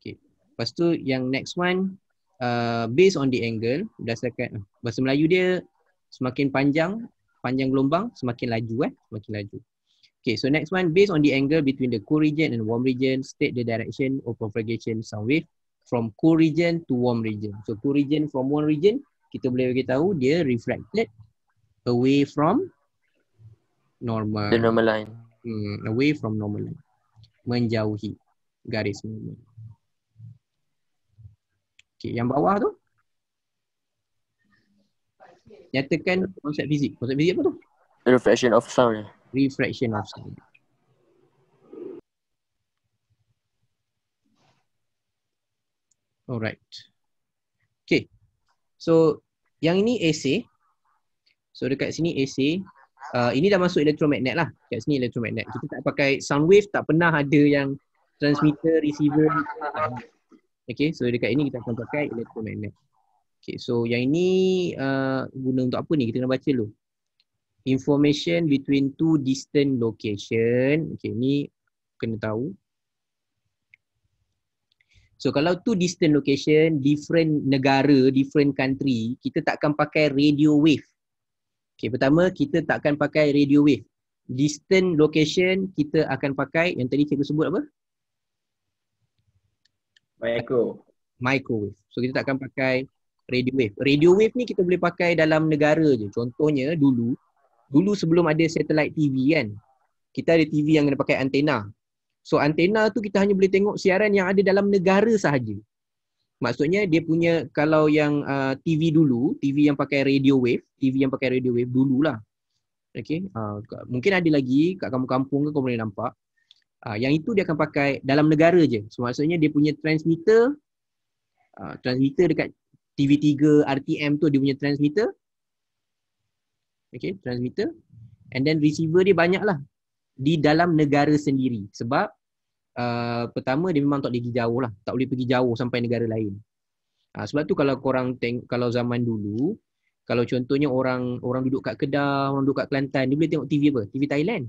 Okay. Lepas tu yang next one, uh, based on the angle, berdasarkan ah, bahasa Melayu dia semakin panjang, panjang gelombang, semakin laju eh, semakin laju. Okay, so next one, based on the angle between the cool region and warm region, state the direction of propagation sound wave from cool region to warm region. So cool region from warm region, kita boleh beritahu dia reflected away from normal. The normal line. Hmm, away from normal line. Menjauhi garis normal. Okay, yang bawah tu. Nyatakan konsep fizik. Konsep fizik apa tu? Refraction of sound. Eh? Refraction of sound. Alright. Okay. So, yang ini essay. So dekat sini AC uh, Ini dah masuk elektromagnet lah Dekat sini elektromagnet Kita tak pakai sound wave Tak pernah ada yang Transmitter, receiver Okay so dekat ini kita akan pakai elektromagnet Okay so yang ini uh, Guna untuk apa ni kita kena baca dulu Information between two distant location Okay ni kena tahu So kalau two distant location, different negara, different country, kita takkan pakai radio wave. Okay, pertama kita takkan pakai radio wave. Distant location kita akan pakai yang tadi cikgu sebut apa? Micro. Microwave. So kita takkan pakai radio wave. Radio wave ni kita boleh pakai dalam negara je. Contohnya dulu, dulu sebelum ada satellite TV kan, kita ada TV yang kena pakai antena. So antena tu kita hanya boleh tengok siaran yang ada dalam negara sahaja. Maksudnya dia punya kalau yang uh, TV dulu, TV yang pakai radio wave, TV yang pakai radio wave dulu lah, Okay. Uh, mungkin ada lagi kat kampung-kampung ke kau boleh nampak. Uh, yang itu dia akan pakai dalam negara je. So, maksudnya dia punya transmitter, uh, transmitter dekat TV3 RTM tu dia punya transmitter. Okay, transmitter. And then receiver dia banyak lah. Di dalam negara sendiri. Sebab Uh, pertama dia memang tak pergi jauh lah tak boleh pergi jauh sampai negara lain uh, sebab tu kalau korang tengok kalau zaman dulu kalau contohnya orang orang duduk kat Kedah orang duduk kat Kelantan dia boleh tengok TV apa TV Thailand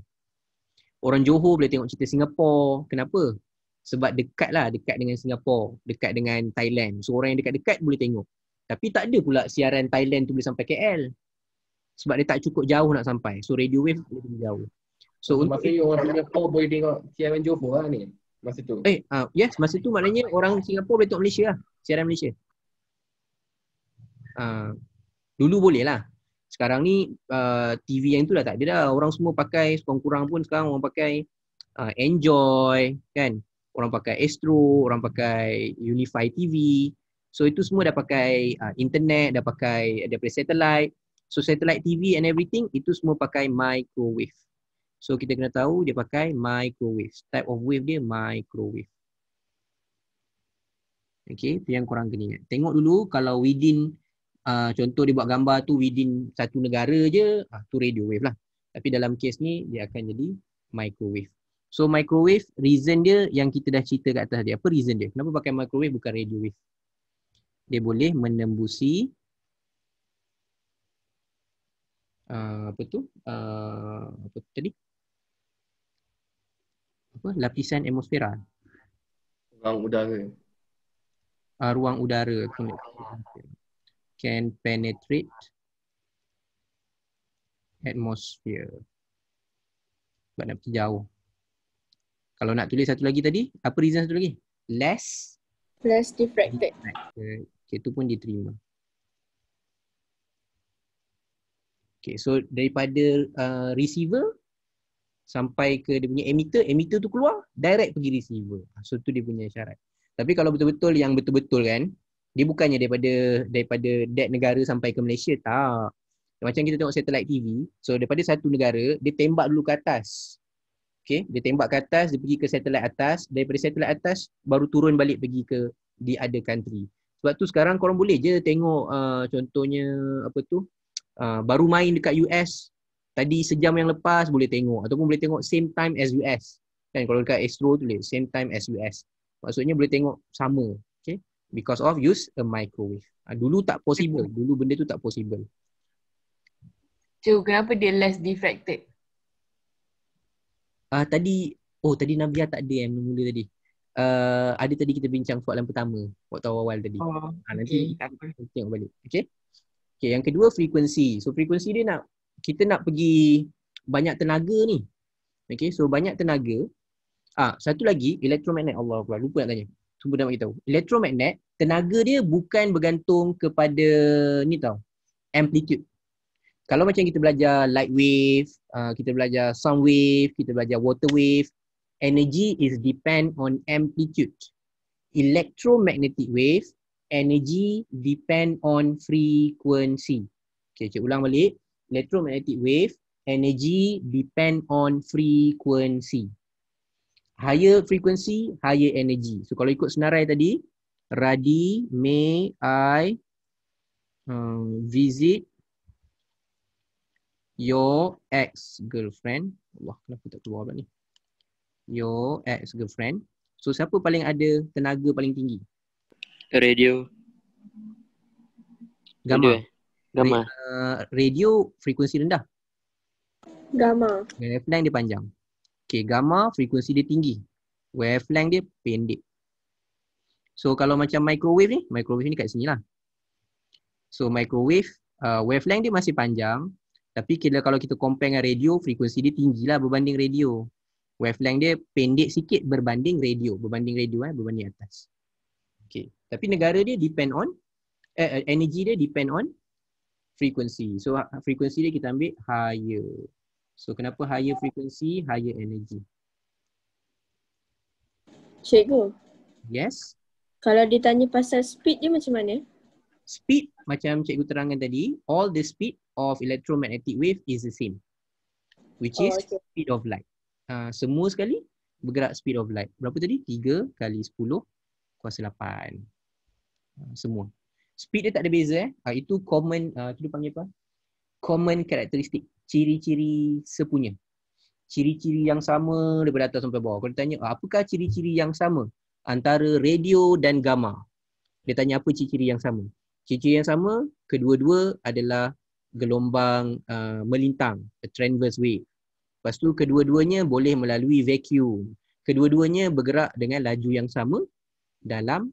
orang Johor boleh tengok cerita Singapura kenapa sebab dekat lah dekat dengan Singapura dekat dengan Thailand so orang yang dekat-dekat boleh tengok tapi tak ada pula siaran Thailand tu boleh sampai KL sebab dia tak cukup jauh nak sampai so radio wave boleh jauh So Maksudnya untuk orang Johor boleh tengok siaran Johor lah ni. Masa tu. Eh, uh, yes, masa tu maknanya orang Singapura boleh tengok Malaysia lah. Siaran Malaysia. Uh, dulu boleh lah. Sekarang ni uh, ah, TV yang tu dah tak ada dah. Orang semua pakai sekurang-kurang pun sekarang orang pakai uh, Enjoy kan. Orang pakai Astro, orang pakai Unify TV. So itu semua dah pakai uh, internet, dah pakai daripada satellite. So satellite TV and everything itu semua pakai microwave. So kita kena tahu dia pakai microwave. Type of wave dia microwave. Okay, tu yang kurang kena ingat. Tengok dulu kalau within, uh, contoh dia buat gambar tu within satu negara je, uh, tu radio wave lah. Tapi dalam kes ni dia akan jadi microwave. So microwave, reason dia yang kita dah cerita kat atas dia. Apa reason dia? Kenapa pakai microwave bukan radio wave? Dia boleh menembusi Uh, apa tu? Uh, apa tu tadi? Uh, apa lapisan atmosfera ruang udara uh, ruang udara can penetrate atmosphere sebab nak pergi jauh kalau nak tulis satu lagi tadi apa reason satu lagi less less diffracted okay tu pun diterima Okay, so daripada uh, receiver sampai ke dia punya emitter, emitter tu keluar, direct pergi receiver. Ah, so tu dia punya syarat. Tapi kalau betul-betul yang betul-betul kan, dia bukannya daripada daripada dead negara sampai ke Malaysia, tak. Macam kita tengok satellite TV, so daripada satu negara, dia tembak dulu ke atas. Okay, dia tembak ke atas, dia pergi ke satellite atas, daripada satellite atas, baru turun balik pergi ke di other country. Sebab tu sekarang korang boleh je tengok uh, contohnya apa tu, uh, baru main dekat US, tadi sejam yang lepas boleh tengok ataupun boleh tengok same time as US kan kalau dekat Astro tu boleh same time as US maksudnya boleh tengok sama okay because of use a microwave ha, dulu tak possible dulu benda tu tak possible so kenapa dia less diffracted? ah uh, tadi oh tadi Nabiah tak ada yang mula tadi Uh, ada tadi kita bincang soalan pertama waktu awal-awal tadi. Oh, ha, nanti okay. kita tengok balik. Okay. Okay, yang kedua frekuensi. So frekuensi dia nak kita nak pergi banyak tenaga ni. Okay, so banyak tenaga. Ah, satu lagi, elektromagnet. Allah Akbar, lupa nak tanya. Tunggu dah tahu. Elektromagnet, tenaga dia bukan bergantung kepada ni tau, amplitude. Kalau macam kita belajar light wave, uh, kita belajar sound wave, kita belajar water wave, energy is depend on amplitude. Electromagnetic wave, energy depend on frequency. Okay, cik ulang balik electromagnetic wave energy depend on frequency. Higher frequency, higher energy. So kalau ikut senarai tadi, Radi, may I um, visit your ex-girlfriend. Wah, kenapa tak keluar pula ni? Your ex-girlfriend. So siapa paling ada tenaga paling tinggi? Radio. Gambar. Radio. Gamma. Uh, radio frekuensi rendah. Gamma. Wavelength dia panjang. Okay, gamma frekuensi dia tinggi. Wavelength dia pendek. So kalau macam microwave ni, microwave ni kat sini lah. So microwave, uh, wavelength dia masih panjang. Tapi kira kalau kita compare dengan radio, frekuensi dia tinggi lah berbanding radio. Wavelength dia pendek sikit berbanding radio. Berbanding radio eh, berbanding atas. Okay. Tapi negara dia depend on, eh, eh energy dia depend on frequency. So ha, frequency ni kita ambil higher. So kenapa higher frequency, higher energy? Cikgu. Yes. Kalau ditanya pasal speed dia macam mana? Speed macam cikgu terangkan tadi, all the speed of electromagnetic wave is the same. Which is oh, okay. speed of light. Uh, semua sekali bergerak speed of light. Berapa tadi? 3 kali 10 kuasa 8. Uh, ha, semua speed dia tak ada beza eh. Uh, itu common uh, tu dia panggil apa? Common karakteristik, ciri-ciri sepunya. Ciri-ciri yang sama daripada atas sampai bawah. Kalau tanya, apakah ciri-ciri yang sama antara radio dan gamma? Dia tanya apa ciri-ciri yang sama? Ciri-ciri yang sama, kedua-dua adalah gelombang uh, melintang, a transverse wave. Lepas tu kedua-duanya boleh melalui vacuum. Kedua-duanya bergerak dengan laju yang sama dalam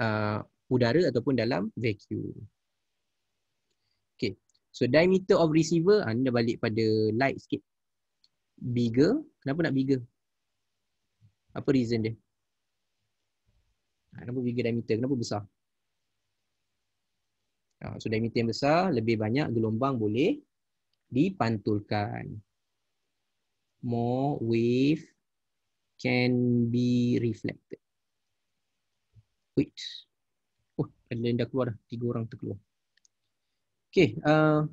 uh, udara ataupun dalam vacuum. Okay. So diameter of receiver, anda ah, balik pada light sikit. Bigger. Kenapa nak bigger? Apa reason dia? Ah, kenapa bigger diameter? Kenapa besar? Ah, so diameter yang besar, lebih banyak gelombang boleh dipantulkan. More wave can be reflected. Which? And then dah keluar dah. Tiga orang terkeluar. Okay. Uh,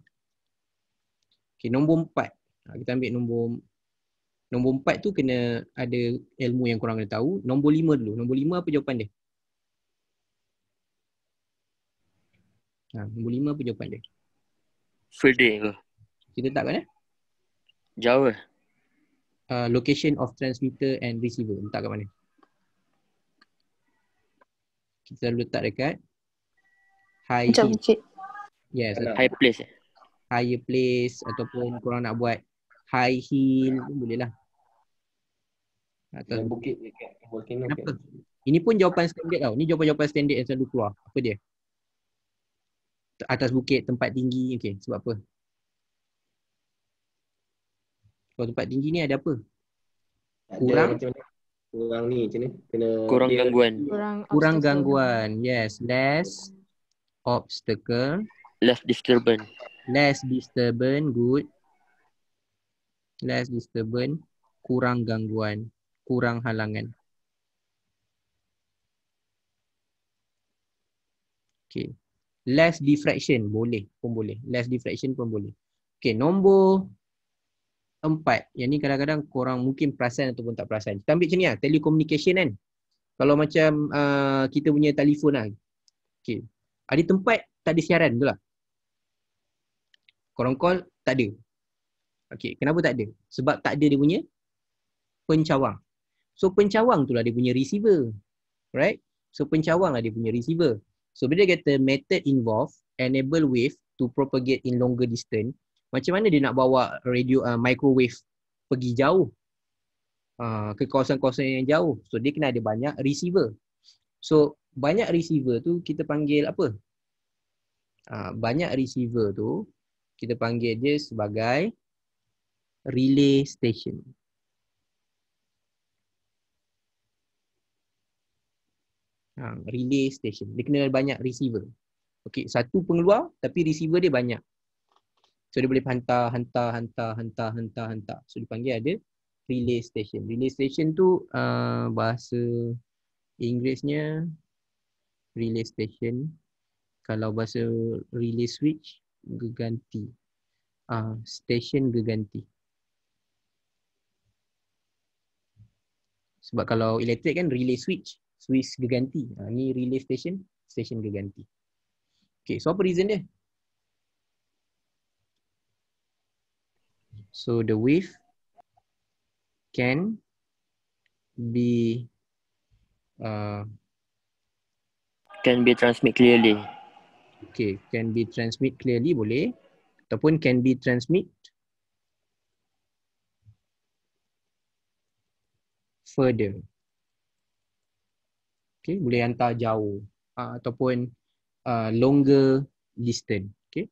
okay, nombor empat. Ha, kita ambil nombor nombor empat tu kena ada ilmu yang korang kena tahu. Nombor lima dulu. Nombor lima apa jawapan dia? Ha, nombor lima apa jawapan dia? Fielding. Kita tak kan eh? Jawa. Uh, location of transmitter and receiver. Letak kat mana? Kita letak dekat high macam kecil. Yes, uh, high place. Eh? high place ataupun korang nak buat high heel pun boleh lah. Atau yang bukit dekat volcano. Kenapa? Ini pun jawapan standard tau. Ni jawapan-jawapan standard yang selalu keluar. Apa dia? Atas bukit, tempat tinggi. Okay, sebab apa? Kalau tempat tinggi ni ada apa? Kurang? Kurang ni macam mana? Kena kurang gangguan. Kurang, kurang gangguan. Yes, less obstacle less disturbance less disturbance good less disturbance kurang gangguan kurang halangan okay less diffraction boleh pun boleh less diffraction pun boleh okay nombor empat yang ni kadang-kadang korang mungkin perasan ataupun tak perasan kita ambil macam ni lah telecommunication kan kalau macam uh, kita punya telefon lah okay ada tempat tak ada siaran tu lah. Korang call tak ada. Okay, kenapa tak ada? Sebab tak ada dia punya pencawang. So pencawang tu lah dia punya receiver. Right? So pencawang lah dia punya receiver. So bila dia kata method involved enable wave to propagate in longer distance, macam mana dia nak bawa radio uh, microwave pergi jauh? Uh, ke kawasan-kawasan yang jauh. So dia kena ada banyak receiver. So banyak receiver tu kita panggil apa? Ha, banyak receiver tu kita panggil dia sebagai relay station. Ha, relay station. Dia kena banyak receiver. Okay, satu pengeluar tapi receiver dia banyak. So dia boleh hantar, hantar, hantar, hantar, hantar, hantar. So dipanggil ada relay station. Relay station tu uh, bahasa Inggrisnya relay station. Kalau bahasa relay switch geganti. Ah uh, station geganti. Sebab kalau elektrik kan relay switch, switch geganti. Ah uh, ni relay station, station geganti. Okay, so apa reason dia? So the wave can be Ah. can be transmit clearly. Okay, can be transmit clearly boleh. Ataupun can be transmit further. Okay, boleh hantar jauh uh, ataupun uh, longer distance. Okay,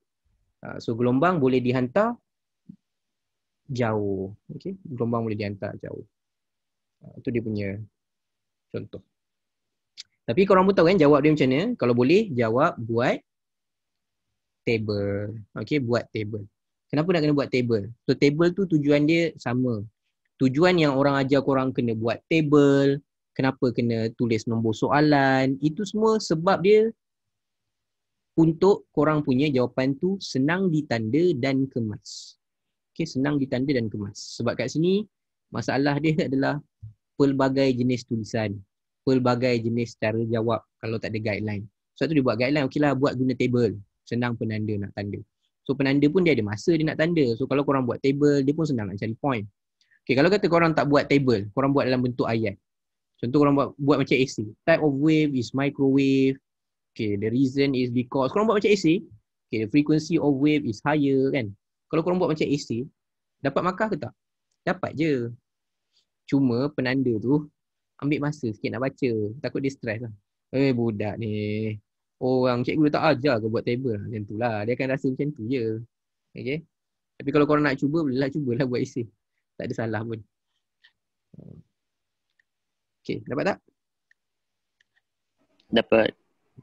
uh, so gelombang boleh dihantar jauh. Okay, gelombang boleh dihantar jauh. Uh, itu dia punya contoh. Tapi korang pun tahu kan jawab dia macam ni, Kalau boleh jawab buat table. Okay buat table. Kenapa nak kena buat table? So table tu tujuan dia sama. Tujuan yang orang ajar korang kena buat table. Kenapa kena tulis nombor soalan. Itu semua sebab dia untuk korang punya jawapan tu senang ditanda dan kemas. Okay, senang ditanda dan kemas. Sebab kat sini masalah dia adalah pelbagai jenis tulisan pelbagai jenis cara jawab kalau tak ada guideline. Sebab so, tu dia buat guideline, okeylah buat guna table. Senang penanda nak tanda. So penanda pun dia ada masa dia nak tanda. So kalau korang buat table, dia pun senang nak cari point. Okay, kalau kata korang tak buat table, korang buat dalam bentuk ayat. Contoh korang buat, buat macam AC. Type of wave is microwave. Okay, the reason is because. Korang buat macam AC. Okay, the frequency of wave is higher kan. Kalau korang buat macam AC, dapat markah ke tak? Dapat je. Cuma penanda tu ambil masa sikit nak baca takut dia stress lah eh budak ni orang cikgu dia tak ajar ke buat table lah macam tu lah dia akan rasa macam tu je okay tapi kalau korang nak cuba boleh lah cubalah buat isi tak ada salah pun okay dapat tak? dapat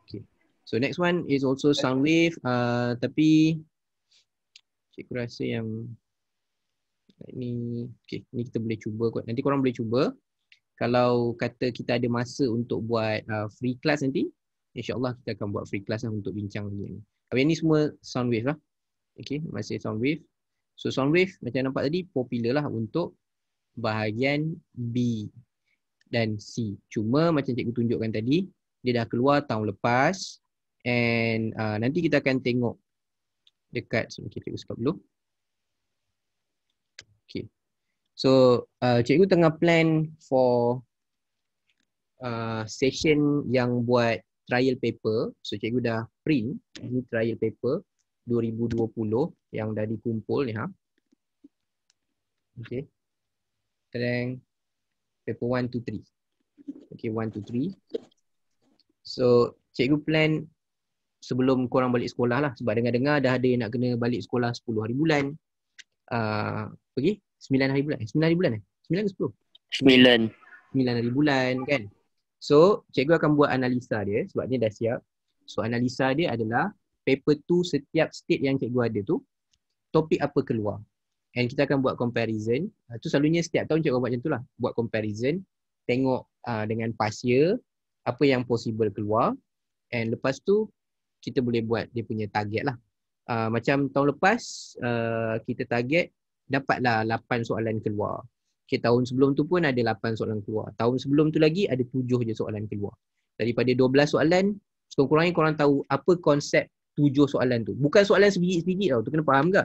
okay so next one is also sound wave uh, tapi cikgu rasa yang ni okay ni kita boleh cuba kot nanti korang boleh cuba kalau kata kita ada masa untuk buat uh, free class nanti insyaallah kita akan buat free class lah untuk bincang lagi ni. Tapi ni semua sound wave lah. okay? masih sound wave. So sound wave macam nampak tadi popular lah untuk bahagian B dan C. Cuma macam cikgu tunjukkan tadi, dia dah keluar tahun lepas and uh, nanti kita akan tengok dekat okay, kita stop dulu. So uh, cikgu tengah plan for uh, session yang buat trial paper. So cikgu dah print ini trial paper 2020 yang dah dikumpul ni ha. Okay. Sekarang paper 1, 2, 3. Okay, 1, 2, 3. So, cikgu plan sebelum korang balik sekolah lah. Sebab dengar-dengar dah ada yang nak kena balik sekolah 10 hari bulan. Uh, okay, 9 hari bulan. Eh, 9 hari bulan eh? 9 ke 10? 9. 9 hari bulan kan. So, cikgu akan buat analisa dia sebab dia dah siap. So, analisa dia adalah paper tu setiap state yang cikgu ada tu topik apa keluar. And kita akan buat comparison. Uh, tu selalunya setiap tahun cikgu buat macam tu lah. Buat comparison. Tengok uh, dengan past year apa yang possible keluar. And lepas tu kita boleh buat dia punya target lah. Uh, macam tahun lepas uh, kita target dapatlah 8 soalan keluar. Okay, tahun sebelum tu pun ada 8 soalan keluar. Tahun sebelum tu lagi ada 7 je soalan keluar. Daripada 12 soalan, sekurang-kurangnya korang tahu apa konsep 7 soalan tu. Bukan soalan sebiji-sebiji tau. Tu kena faham ke?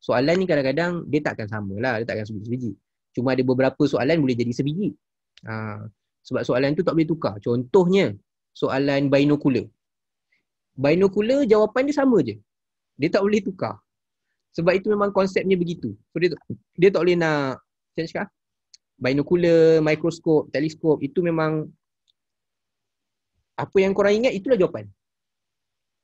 Soalan ni kadang-kadang dia takkan sama lah. Dia takkan sebiji-sebiji. Cuma ada beberapa soalan boleh jadi sebiji. Ha, sebab soalan tu tak boleh tukar. Contohnya, soalan binocular. Binocular jawapan dia sama je. Dia tak boleh tukar. Sebab itu memang konsepnya begitu. So dia, dia tak boleh nak macam cakap ah? binocular, mikroskop, teleskop itu memang apa yang korang ingat itulah jawapan.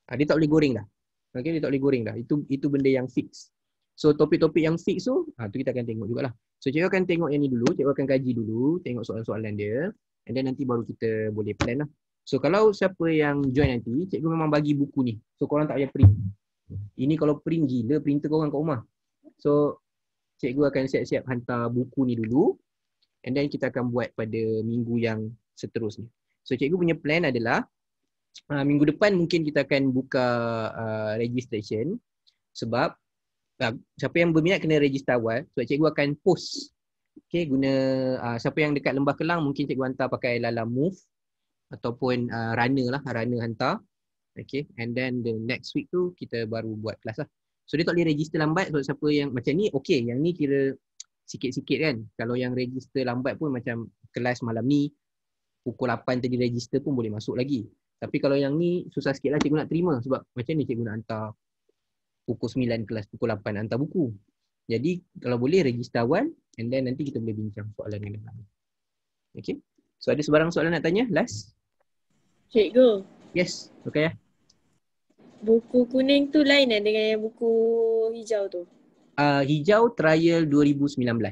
Ha, dia tak boleh goreng dah. Okay, dia tak boleh goreng dah. Itu itu benda yang fix. So topik-topik yang fix tu, ha, tu kita akan tengok jugalah. So cikgu akan tengok yang ni dulu, cikgu akan kaji dulu, tengok soalan-soalan dia. And then nanti baru kita boleh plan lah. So kalau siapa yang join nanti, cikgu memang bagi buku ni. So korang tak payah print. Ini kalau print gila printer korang kat rumah. So cikgu akan siap-siap hantar buku ni dulu and then kita akan buat pada minggu yang seterusnya. So cikgu punya plan adalah uh, minggu depan mungkin kita akan buka uh, registration sebab uh, siapa yang berminat kena register awal So cikgu akan post okay, guna uh, siapa yang dekat Lembah Kelang mungkin cikgu hantar pakai lala move ataupun uh, runner lah runner hantar Okay and then the next week tu kita baru buat kelas lah So dia tak boleh register lambat sebab so, siapa yang macam ni okay yang ni kira sikit-sikit kan Kalau yang register lambat pun macam kelas malam ni pukul 8 tadi register pun boleh masuk lagi Tapi kalau yang ni susah sikit lah cikgu nak terima sebab macam ni cikgu nak hantar pukul 9 kelas pukul 8 hantar buku Jadi kalau boleh register awal and then nanti kita boleh bincang soalan yang lain Okay so ada sebarang soalan nak tanya last? Cikgu Yes, okay ya. Yeah. Buku kuning tu lain eh dengan yang buku hijau tu? Uh, hijau trial 2019. Uh,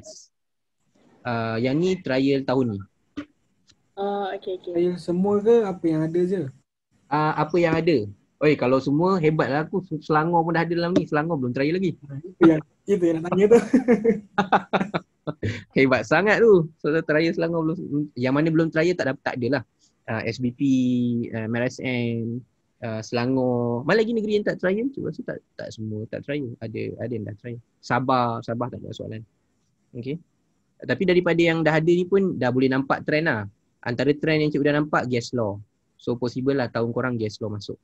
ah, yang ni trial tahun ni. Oh, uh, okay, okay. Trial semua ke apa yang ada je? Uh, apa yang ada? Oi, kalau semua hebat lah aku. Selangor pun dah ada dalam ni. Selangor belum trial lagi. Itu yang, itu yang nak tanya tu. hebat sangat tu. So, trial Selangor belum. Yang mana belum trial tak ada tak adalah. Uh, SBP, uh, MRSN, uh, Selangor, mana lagi negeri yang tak triumph? Cuba rasa tak tak semua tak triumph. Ada ada yang dah triumph. Sabah, Sabah tak ada soalan. Okey. Tapi daripada yang dah ada ni pun dah boleh nampak trend lah. Antara trend yang cikgu dah nampak gas law. So possible lah tahun korang gas law masuk.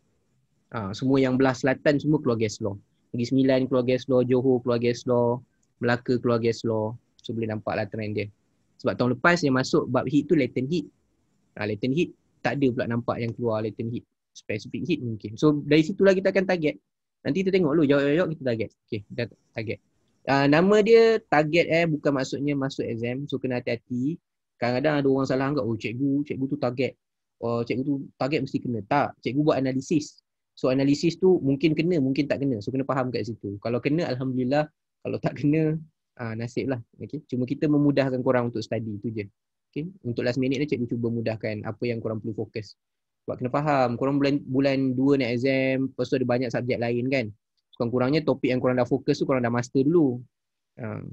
Uh, semua yang belah selatan semua keluar gas law. Negeri Sembilan keluar gas law, Johor keluar gas law, Melaka keluar gas law. So boleh nampak lah trend dia. Sebab tahun lepas yang masuk bab heat tu latent heat. Uh, latent heat tak ada pula nampak yang keluar latent heat specific hit mungkin. So dari situlah kita akan target. Nanti kita tengok dulu jawab-jawab kita target. Okay, kita target. Uh, nama dia target eh bukan maksudnya masuk exam. So kena hati-hati. Kadang-kadang ada orang salah anggap, oh cikgu, cikgu tu target. Oh cikgu tu target mesti kena. Tak, cikgu buat analisis. So analisis tu mungkin kena, mungkin tak kena. So kena faham kat situ. Kalau kena, Alhamdulillah. Kalau tak kena, uh, nasib lah. Okay. Cuma kita memudahkan korang untuk study. Itu je. Okay. Untuk last minute ni cikgu cuba mudahkan apa yang korang perlu fokus. Sebab kena faham, korang bulan, bulan 2 nak exam, lepas tu ada banyak subjek lain kan. Sekurang-kurangnya topik yang korang dah fokus tu korang dah master dulu. Uh.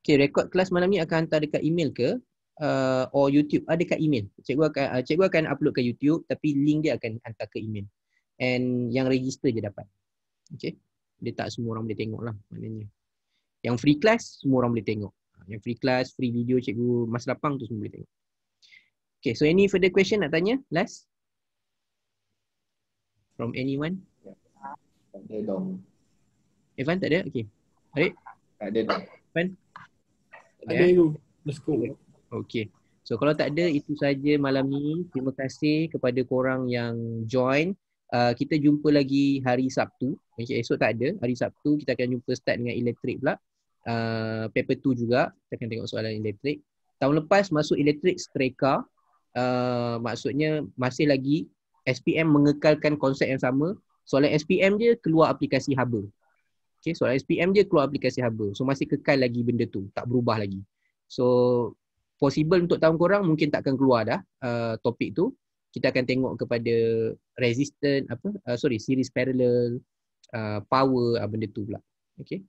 Okay, rekod kelas malam ni akan hantar dekat email ke? Uh, or YouTube, ada kat email. Cikgu akan, uh, cikgu akan upload ke YouTube tapi link dia akan hantar ke email. And yang register je dapat. Okay. Dia tak semua orang boleh tengok lah maknanya. Yang free class, semua orang boleh tengok. Yang free class, free video cikgu Mas Lapang tu semua boleh tengok. Okay, so any further question nak tanya? Last? From anyone? Ya. Tak ada dong. Evan tak ada? Okay. Harik? Tak ada dong. Evan? Tak ada you. Let's go. Okay. So kalau tak ada, itu saja malam ni. Terima kasih kepada korang yang join. Uh, kita jumpa lagi hari Sabtu. Okay, esok tak ada. Hari Sabtu kita akan jumpa start dengan elektrik pula. Uh, paper 2 juga. Kita akan tengok soalan elektrik. Tahun lepas masuk elektrik striker. Eh, maksudnya masih lagi SPM mengekalkan konsep yang sama soalan SPM je keluar aplikasi Hubble okay, soalan SPM je keluar aplikasi Hubble so masih kekal lagi benda tu tak berubah lagi so possible untuk tahun korang mungkin takkan keluar dah uh, topik tu kita akan tengok kepada resistant apa uh, sorry series parallel uh, power uh, benda tu pula okey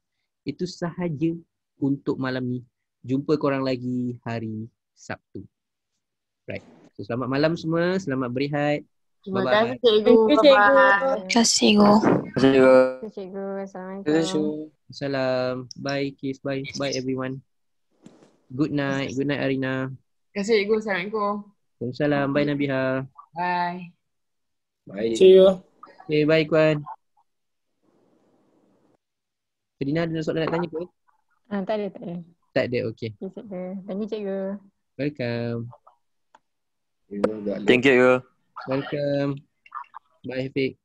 itu sahaja untuk malam ni jumpa korang lagi hari Sabtu Right. So, selamat malam semua. Selamat berehat. Terima kasih, cikgu. Terima kasih, cikgu. Terima kasih, cikgu. Terima cikgu. Assalamualaikum. Assalamualaikum. Salam. Bye, kiss. Bye. Bye, everyone. Good night. Good night, Arina. Terima kasih, cikgu. Assalamualaikum. Salam. Bye, Nabiha. Bye. Bye. See you. Okay, bye, Kwan. Kedina ada soalan nak tanya ke? Ah, tak ada, tak ada. Tak ada, okay. Tak ada. Tanya cikgu. Welcome. Thank you. Welcome. Bye, Hafiq.